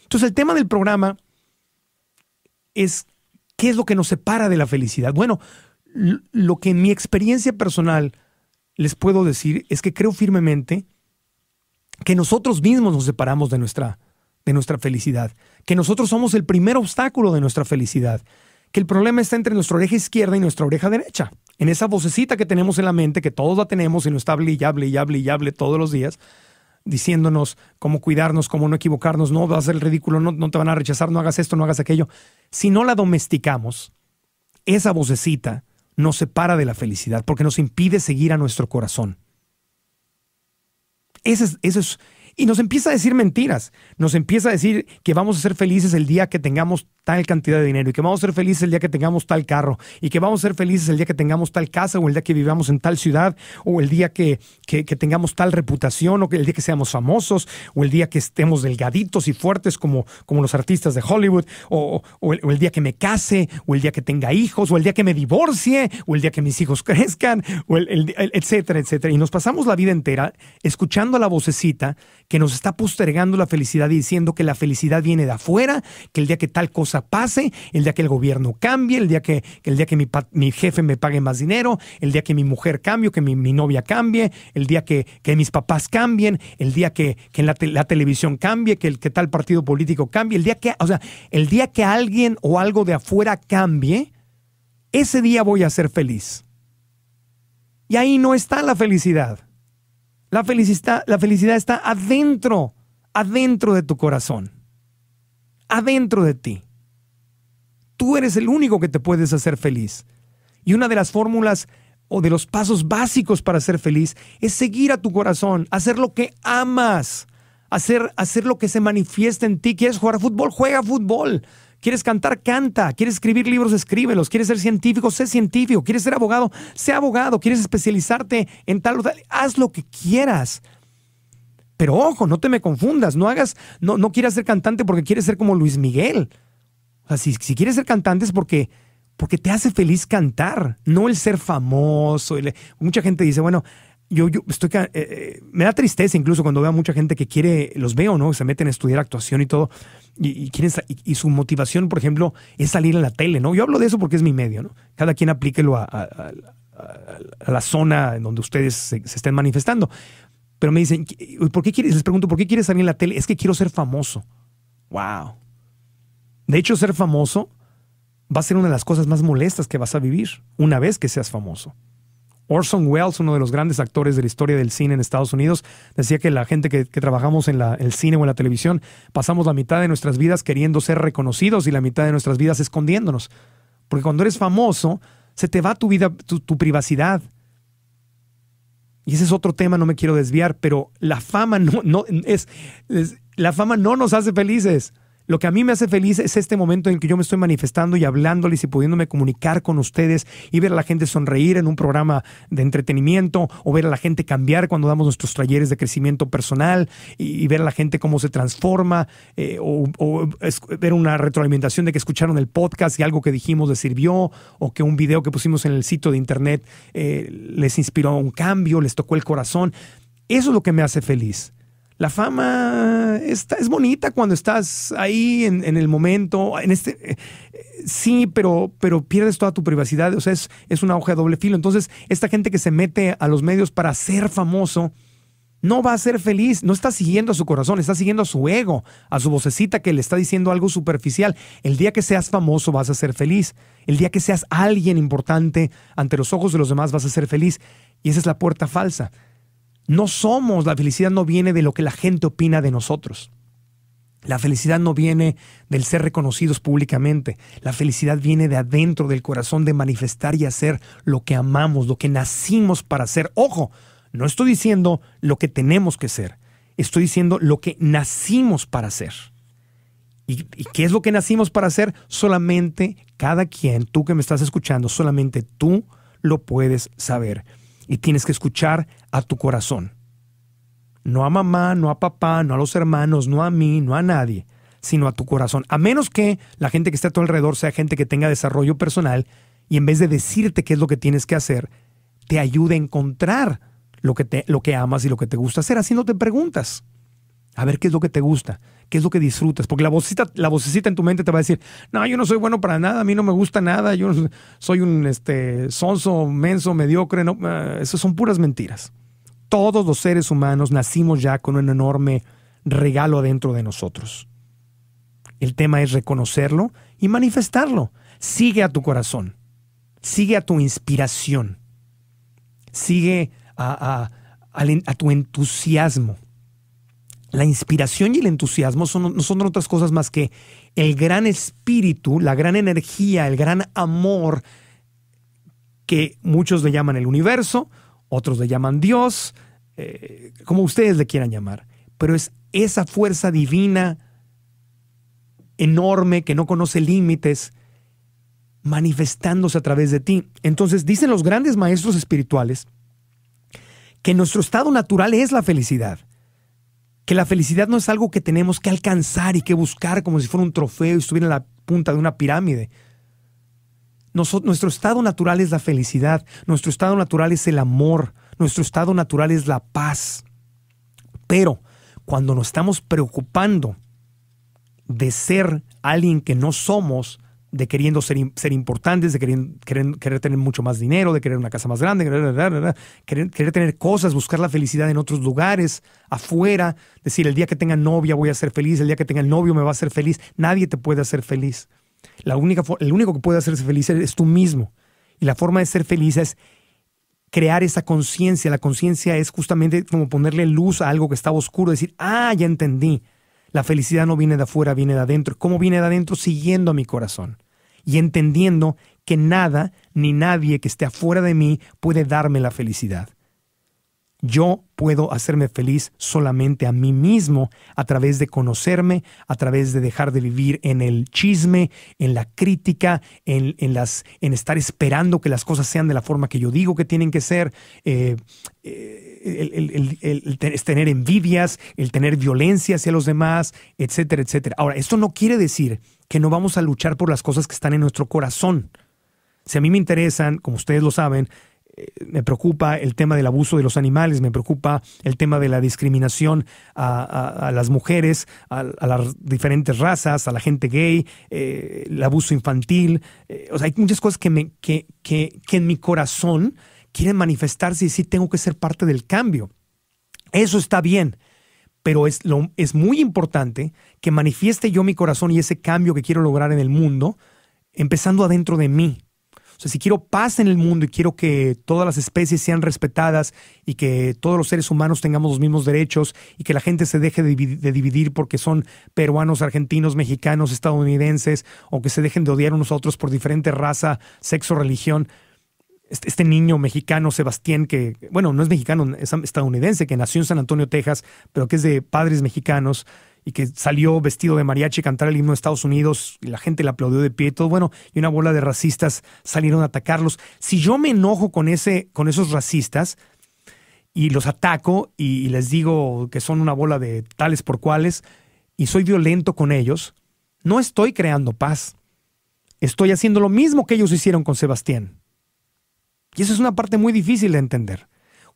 Entonces el tema del programa es ¿Qué es lo que nos separa de la felicidad? Bueno, lo que en mi experiencia personal les puedo decir es que creo firmemente que nosotros mismos nos separamos de nuestra, de nuestra felicidad, que nosotros somos el primer obstáculo de nuestra felicidad, que el problema está entre nuestra oreja izquierda y nuestra oreja derecha, en esa vocecita que tenemos en la mente, que todos la tenemos y nos está hable y hable y hable y hable todos los días, diciéndonos cómo cuidarnos, cómo no equivocarnos, no vas a hacer el ridículo, no, te van a rechazar, no hagas esto, no hagas aquello. Si no la domesticamos, esa vocecita nos separa de la felicidad porque nos impide seguir a nuestro corazón. Ese es, y nos empieza a decir mentiras, nos empieza a decir que vamos a ser felices el día que tengamos tal cantidad de dinero y que vamos a ser felices el día que tengamos tal carro y que vamos a ser felices el día que tengamos tal casa o el día que vivamos en tal ciudad o el día que, tengamos tal reputación o el día que seamos famosos o el día que estemos delgaditos y fuertes como, como los artistas de Hollywood o, el, día que me case o el día que tenga hijos o el día que me divorcie o el día que mis hijos crezcan o el, etcétera, etcétera. Y nos pasamos la vida entera escuchando la vocecita que nos está postergando la felicidad diciendo que la felicidad viene de afuera, que el día que tal cosa pase, el día que el gobierno cambie, el día que, el día que mi, jefe me pague más dinero, el día que mi mujer cambie, que mi, novia cambie, el día que, mis papás cambien, el día que, la, la, televisión cambie, que, el, que tal partido político cambie, el día que, o sea, el día que alguien o algo de afuera cambie, ese día voy a ser feliz. Y ahí no está la felicidad. La felicidad, está adentro, adentro de tu corazón, adentro de ti. Tú eres el único que te puedes hacer feliz. Y una de las fórmulas o de los pasos básicos para ser feliz es seguir a tu corazón, hacer lo que amas, hacer, hacer lo que se manifiesta en ti. ¿Quieres jugar fútbol? Juega fútbol. ¿Quieres cantar? Canta. ¿Quieres escribir libros? Escríbelos. ¿Quieres ser científico? Sé científico. ¿Quieres ser abogado? Sé abogado. ¿Quieres especializarte en tal o tal? Haz lo que quieras. Pero ojo, no te me confundas, no hagas, no, no quieras ser cantante porque quieres ser como Luis Miguel. O si, quieres ser cantante es porque, porque te hace feliz cantar, no el ser famoso. mucha gente dice, bueno, yo, yo estoy, eh, eh, me da tristeza incluso cuando veo a mucha gente que quiere, los veo, ¿no? Se meten a estudiar actuación y todo, y, y, su motivación, por ejemplo, es salir en la tele, ¿no? Yo hablo de eso porque es mi medio, ¿no? Cada quien aplíquelo a, la zona en donde ustedes se, se estén manifestando. Pero me dicen, ¿por qué quieres? Les pregunto, ¿por qué quieres salir en la tele? Es que quiero ser famoso. ¡Wow! De hecho, ser famoso va a ser una de las cosas más molestas que vas a vivir una vez que seas famoso. Orson Welles, uno de los grandes actores de la historia del cine en Estados Unidos, decía que la gente que, trabajamos en el cine o en la televisión pasamos la mitad de nuestras vidas queriendo ser reconocidos y la mitad de nuestras vidas escondiéndonos. Porque cuando eres famoso, se te va tu vida, tu, privacidad. Y ese es otro tema, no me quiero desviar, pero la fama no, no es, la fama no nos hace felices. Lo que a mí me hace feliz es este momento en que yo me estoy manifestando y hablándoles y pudiéndome comunicar con ustedes y ver a la gente sonreír en un programa de entretenimiento o ver a la gente cambiar cuando damos nuestros talleres de crecimiento personal y, ver a la gente cómo se transforma eh, o, ver una retroalimentación de que escucharon el podcast y algo que dijimos les sirvió o que un video que pusimos en el sitio de internet eh, les inspiró un cambio, les tocó el corazón. Eso es lo que me hace feliz la fama está, es bonita cuando estás ahí en, el momento, en este, eh, sí, pero, pero pierdes toda tu privacidad, o sea, es, es una hoja de doble filo. Entonces, esta gente que se mete a los medios para ser famoso, no va a ser feliz, no está siguiendo a su corazón, está siguiendo a su ego, a su vocecita que le está diciendo algo superficial. El día que seas famoso vas a ser feliz, el día que seas alguien importante ante los ojos de los demás vas a ser feliz. Y esa es la puerta falsa. No somos, la felicidad no viene de lo que la gente opina de nosotros. La felicidad no viene del ser reconocidos públicamente. La felicidad viene de adentro del corazón, de manifestar y hacer lo que amamos, lo que nacimos para hacer. Ojo, no estoy diciendo lo que tenemos que ser. Estoy diciendo lo que nacimos para hacer. ¿Y, ¿Y, qué es lo que nacimos para hacer? Solamente cada quien, tú que me estás escuchando, solamente tú lo puedes saber y tienes que escuchar a tu corazón. No a mamá, no a papá, no a los hermanos, no a mí, no a nadie, sino a tu corazón. A menos que la gente que esté a tu alrededor sea gente que tenga desarrollo personal y en vez de decirte qué es lo que tienes que hacer, te ayude a encontrar lo que, te, lo que amas y lo que te gusta hacer, haciéndote preguntas. A ver qué es lo que te gusta, qué es lo que disfrutas. Porque la vocecita, la en tu mente te va a decir, no, yo no soy bueno para nada, a mí no me gusta nada, yo soy un este, sonso, menso, mediocre. No, eh, esas son puras mentiras. Todos los seres humanos nacimos ya con un enorme regalo adentro de nosotros. El tema es reconocerlo y manifestarlo. Sigue a tu corazón, sigue a tu inspiración, sigue a tu entusiasmo la inspiración y el entusiasmo no son otras cosas más que el gran espíritu, la gran energía, el gran amor que muchos le llaman el universo, otros le llaman Dios, eh, como ustedes le quieran llamar. Pero es esa fuerza divina enorme que no conoce límites manifestándose a través de ti. Entonces dicen los grandes maestros espirituales que nuestro estado natural es la felicidad que la felicidad no es algo que tenemos que alcanzar y que buscar como si fuera un trofeo y estuviera en la punta de una pirámide. nuestro estado natural es la felicidad, nuestro estado natural es el amor, nuestro estado natural es la paz. Pero cuando nos estamos preocupando de ser alguien que no somos, de queriendo ser, ser importantes, de querer, querer, tener mucho más dinero, de querer una casa más grande, querer, querer, tener cosas, buscar la felicidad en otros lugares, afuera, decir, el día que tenga novia voy a ser feliz, el día que tenga novio me va a ser feliz, nadie te puede hacer feliz. La única, el único que puede hacerse feliz es tú mismo. Y la forma de ser feliz es crear esa conciencia. La conciencia es justamente como ponerle luz a algo que estaba oscuro, decir, ah, ya entendí. La felicidad no viene de afuera, viene de adentro. ¿Cómo viene de adentro? Siguiendo a mi corazón y entendiendo que nada ni nadie que esté afuera de mí puede darme la felicidad. Yo puedo hacerme feliz solamente a mí mismo a través de conocerme, a través de dejar de vivir en el chisme, en la crítica, en, las, en estar esperando que las cosas sean de la forma que yo digo que tienen que ser, eh, eh, el, tener envidias, el tener violencia hacia los demás, etcétera, etcétera. Ahora, esto no quiere decir que no vamos a luchar por las cosas que están en nuestro corazón. Si a mí me interesan, como ustedes lo saben, me preocupa el tema del abuso de los animales, me preocupa el tema de la discriminación a, las mujeres, a, las diferentes razas, a la gente gay, eh, el abuso infantil. Eh, o hay muchas cosas que, me, que, en mi corazón quieren manifestarse y sí tengo que ser parte del cambio. Eso está bien pero es, es, muy importante que manifieste yo mi corazón y ese cambio que quiero lograr en el mundo, empezando adentro de mí, o sea, si quiero paz en el mundo y quiero que todas las especies sean respetadas y que todos los seres humanos tengamos los mismos derechos y que la gente se deje de dividir porque son peruanos, argentinos, mexicanos, estadounidenses o que se dejen de odiar unos a otros por diferente raza, sexo, religión. Este, este niño mexicano, Sebastián, que, bueno, no es mexicano, es estadounidense, que nació en San Antonio, Texas, pero que es de padres mexicanos y que salió vestido de mariachi a cantar el himno de Estados Unidos y la gente le aplaudió de pie y todo, bueno, y una bola de racistas salieron a atacarlos. Si yo me enojo con, ese, con esos racistas y los ataco y, y les digo que son una bola de tales por cuales y soy violento con ellos, no estoy creando paz. Estoy haciendo lo mismo que ellos hicieron con Sebastián. Y eso es una parte muy difícil de entender.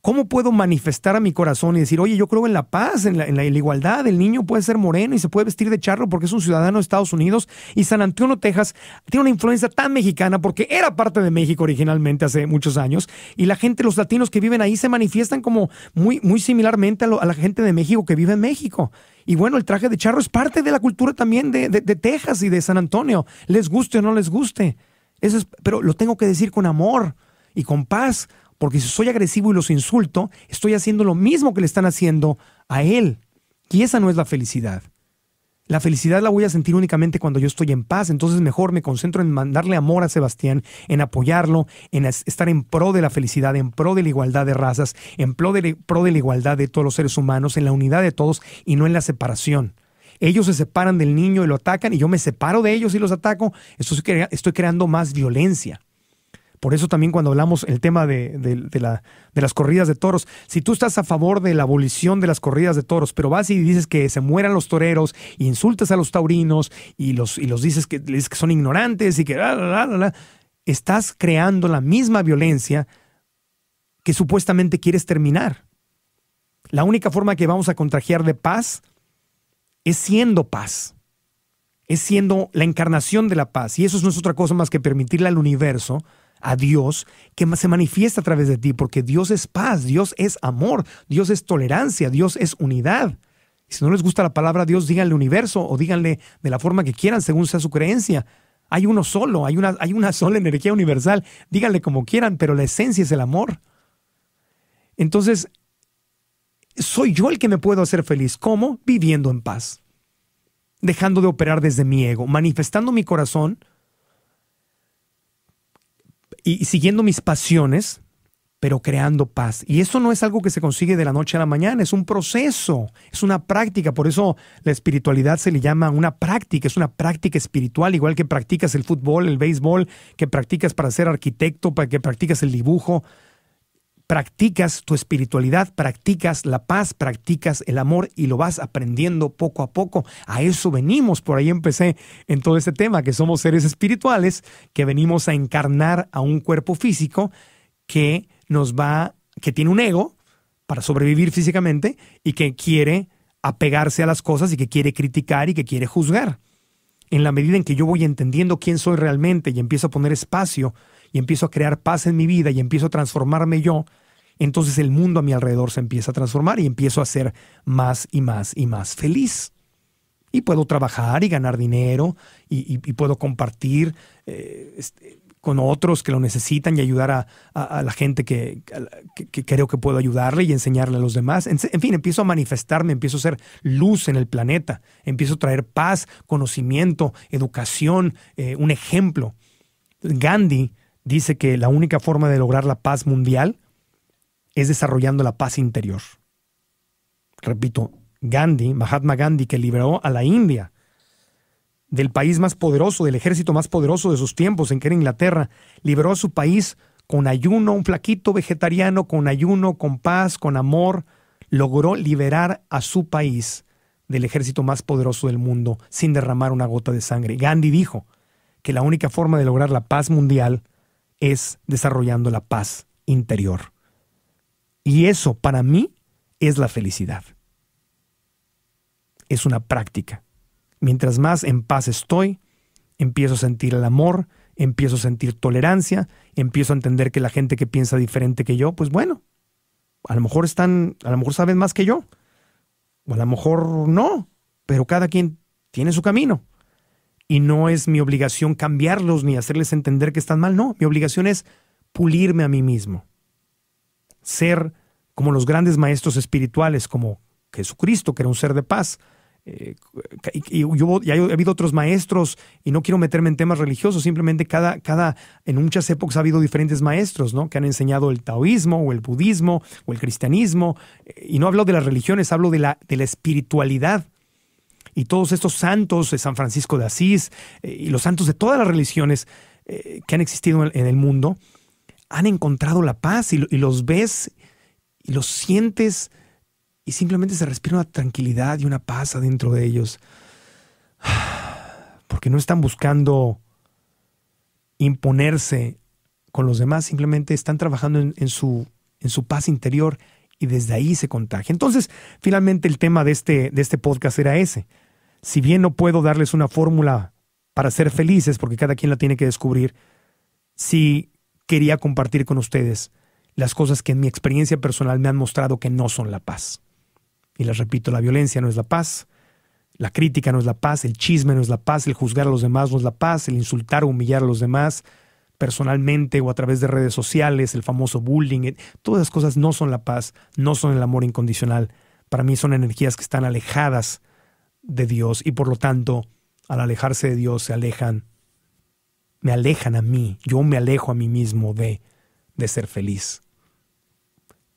¿Cómo puedo manifestar a mi corazón y decir, oye, yo creo en la paz, en la, igualdad? El niño puede ser moreno y se puede vestir de charro porque es un ciudadano de Estados Unidos. Y San Antonio, Texas, tiene una influencia tan mexicana porque era parte de México originalmente hace muchos años. Y la gente, los latinos que viven ahí, se manifiestan como muy, muy similarmente a, la gente de México que vive en México. Y bueno, el traje de charro es parte de la cultura también de, de Texas y de San Antonio, les guste o no les guste. Eso es, pero lo tengo que decir con amor y con paz, porque si soy agresivo y los insulto, estoy haciendo lo mismo que le están haciendo a él. Y esa no es la felicidad. La felicidad la voy a sentir únicamente cuando yo estoy en paz, entonces mejor me concentro en mandarle amor a Sebastián, en apoyarlo, en estar en pro de la felicidad, en pro de la igualdad de razas, en pro de, la igualdad de todos los seres humanos, en la unidad de todos y no en la separación. Ellos se separan del niño y lo atacan y yo me separo de ellos y los ataco, estoy creando más violencia. Por eso también cuando hablamos el tema de, la, de, las corridas de toros, si tú estás a favor de la abolición de las corridas de toros, pero vas y dices que se mueran los toreros, insultas a los taurinos y los, y los dices, que, que son ignorantes y que... estás creando la misma violencia que supuestamente quieres terminar. La única forma que vamos a contagiar de paz es siendo paz es siendo la encarnación de la paz. Y eso no es otra cosa más que permitirle al universo a Dios que se manifiesta a través de ti, porque Dios es paz, Dios es amor, Dios es tolerancia, Dios es unidad. si no les gusta la palabra Dios, díganle universo o díganle de la forma que quieran, según sea su creencia. Hay uno solo, hay una, hay una sola energía universal, díganle como quieran, pero la esencia es el amor. Entonces, soy yo el que me puedo hacer feliz. ¿Cómo? Viviendo en paz. Dejando de operar desde mi ego, manifestando mi corazón y, siguiendo mis pasiones, pero creando paz. Y eso no es algo que se consigue de la noche a la mañana, es un proceso, es una práctica. Por eso la espiritualidad se le llama una práctica, es una práctica espiritual, igual que practicas el fútbol, el béisbol, que practicas para ser arquitecto, para que practicas el dibujo practicas tu espiritualidad, practicas la paz, practicas el amor y lo vas aprendiendo poco a poco. A eso venimos, por ahí empecé en todo este tema, que somos seres espirituales, que venimos a encarnar a un cuerpo físico que nos va, que tiene un ego para sobrevivir físicamente y que quiere apegarse a las cosas y que quiere criticar y que quiere juzgar. En la medida en que yo voy entendiendo quién soy realmente y empiezo a poner espacio y empiezo a crear paz en mi vida y empiezo a transformarme yo, entonces el mundo a mi alrededor se empieza a transformar y empiezo a ser más y más y más feliz. Y puedo trabajar y ganar dinero y, puedo compartir eh, este, con otros que lo necesitan y ayudar a, la gente que, creo que puedo ayudarle y enseñarle a los demás. En, fin, empiezo a manifestarme, empiezo a ser luz en el planeta, empiezo a traer paz, conocimiento, educación, eh, un ejemplo. Gandhi dice que la única forma de lograr la paz mundial es desarrollando la paz interior. Repito, Gandhi, Mahatma Gandhi, que liberó a la India del país más poderoso, del ejército más poderoso de sus tiempos, en que era Inglaterra, liberó a su país con ayuno, un flaquito vegetariano, con ayuno, con paz, con amor, logró liberar a su país del ejército más poderoso del mundo sin derramar una gota de sangre. Gandhi dijo que la única forma de lograr la paz mundial es desarrollando la paz interior. Y eso para mí es la felicidad. Es una práctica. Mientras más en paz estoy, empiezo a sentir el amor, empiezo a sentir tolerancia, empiezo a entender que la gente que piensa diferente que yo, pues bueno, a lo mejor están, a lo mejor saben más que yo, o a lo mejor no, pero cada quien tiene su camino y no es mi obligación cambiarlos ni hacerles entender que están mal. No, mi obligación es pulirme a mí mismo. Ser como los grandes maestros espirituales, como Jesucristo, que era un ser de paz. Eh, y, ha habido otros maestros, y no quiero meterme en temas religiosos, simplemente cada, cada, en muchas épocas ha habido diferentes maestros, ¿no? Que han enseñado el taoísmo, o el budismo, o el cristianismo, eh, y no hablo de las religiones, hablo de la, de la espiritualidad y todos estos santos de San Francisco de Asís eh, y los santos de todas las religiones eh, que han existido en el mundo, han encontrado la paz y, los ves y los sientes y simplemente se respira una tranquilidad y una paz adentro de ellos. Porque no están buscando imponerse con los demás, simplemente están trabajando en, en, su, en su paz interior y desde ahí se contagia. Entonces, finalmente el tema de este, de este podcast era ese si bien no puedo darles una fórmula para ser felices, porque cada quien la tiene que descubrir, sí quería compartir con ustedes las cosas que en mi experiencia personal me han mostrado que no son la paz. Y les repito, la violencia no es la paz, la crítica no es la paz, el chisme no es la paz, el juzgar a los demás no es la paz, el insultar o humillar a los demás personalmente o a través de redes sociales, el famoso bullying, eh, todas esas cosas no son la paz, no son el amor incondicional. Para mí son energías que están alejadas de Dios y por lo tanto, al alejarse de Dios, se alejan, me alejan a mí, yo me alejo a mí mismo de, de ser feliz.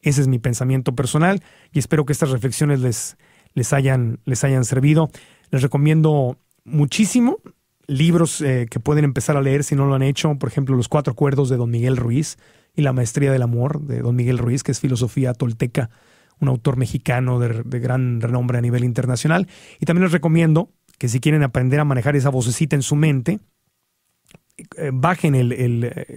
Ese es mi pensamiento personal y espero que estas reflexiones les, les, hayan, les hayan servido. Les recomiendo muchísimo libros eh, que pueden empezar a leer si no lo han hecho, por ejemplo, Los Cuatro Acuerdos de Don Miguel Ruiz y La Maestría del Amor de Don Miguel Ruiz, que es filosofía tolteca un autor mexicano de, gran renombre a nivel internacional. Y también les recomiendo que si quieren aprender a manejar esa vocecita en su mente, eh, bajen el,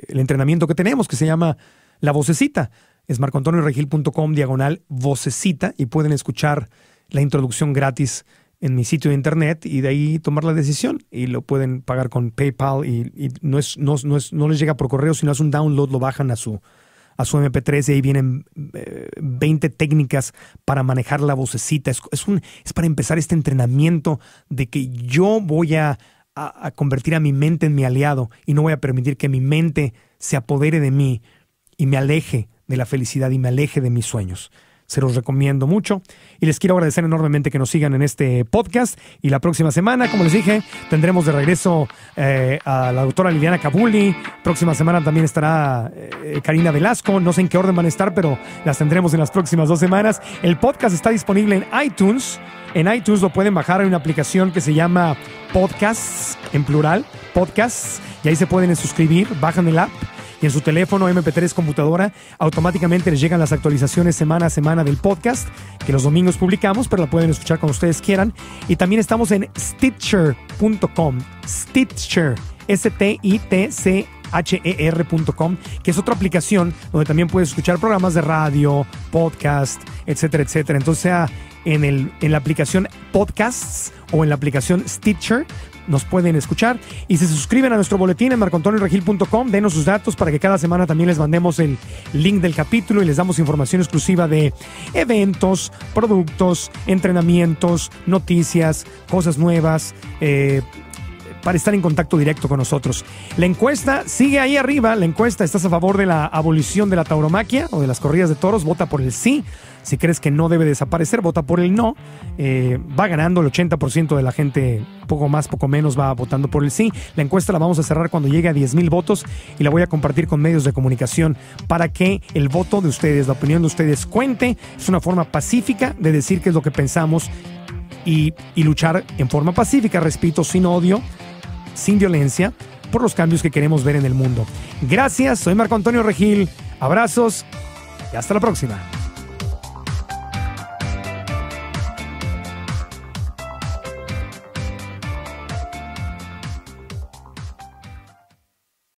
entrenamiento que tenemos, que se llama La Vocecita. Es marcoantonioregil.com diagonal vocecita y pueden escuchar la introducción gratis en mi sitio de internet y de ahí tomar la decisión y lo pueden pagar con PayPal y, no, es, no les llega por correo, sino es un download, lo bajan a su, a su MP3 y ahí vienen 20 eh, técnicas para manejar la vocecita. Es, para empezar este entrenamiento de que yo voy a convertir a mi mente en mi aliado y no voy a permitir que mi mente se apodere de mí y me aleje de la felicidad y me aleje de mis sueños se los recomiendo mucho. Y les quiero agradecer enormemente que nos sigan en este podcast. Y la próxima semana, como les dije, tendremos de regreso eh, a la doctora Liliana Cabuli. Próxima semana también estará eh, Karina Velasco. No sé en qué orden van a estar, pero las tendremos en las próximas dos semanas. El podcast está disponible en iTunes. En iTunes lo pueden bajar en una aplicación que se llama Podcasts, en plural, Podcasts. Y ahí se pueden suscribir, bajan el app y en su teléfono, MP3, computadora, automáticamente les llegan las actualizaciones semana a semana del podcast, que los domingos publicamos, pero la pueden escuchar cuando ustedes quieran. Y también estamos en stitcher.com, Stitcher, S-T-I-T-C. H-E-R.com, e que es otra aplicación donde también puedes escuchar programas de radio, podcast, etcétera, etcétera. Entonces, en, el, en la aplicación Podcasts o en la aplicación Stitcher, nos pueden escuchar. Y se suscriben a nuestro boletín en marcoantonioregil.com. Denos sus datos para que cada semana también les mandemos el link del capítulo y les damos información exclusiva de eventos, productos, entrenamientos, noticias, cosas nuevas, eh, para estar en contacto directo con nosotros. La encuesta sigue ahí arriba, la encuesta, ¿estás a favor de la abolición de la tauromaquia o de las corridas de toros? Vota por el sí. Si crees que no debe desaparecer, vota por el no. Eh, va ganando el 80% de la gente, poco más, poco menos, va votando por el sí. La encuesta la vamos a cerrar cuando llegue a 10.000 votos y la voy a compartir con medios de comunicación para que el voto de ustedes, la opinión de ustedes cuente. Es una forma pacífica de decir qué es lo que pensamos y, y luchar en forma pacífica, respeto, sin odio sin violencia, por los cambios que queremos ver en el mundo. Gracias, soy Marco Antonio Regil, abrazos y hasta la próxima.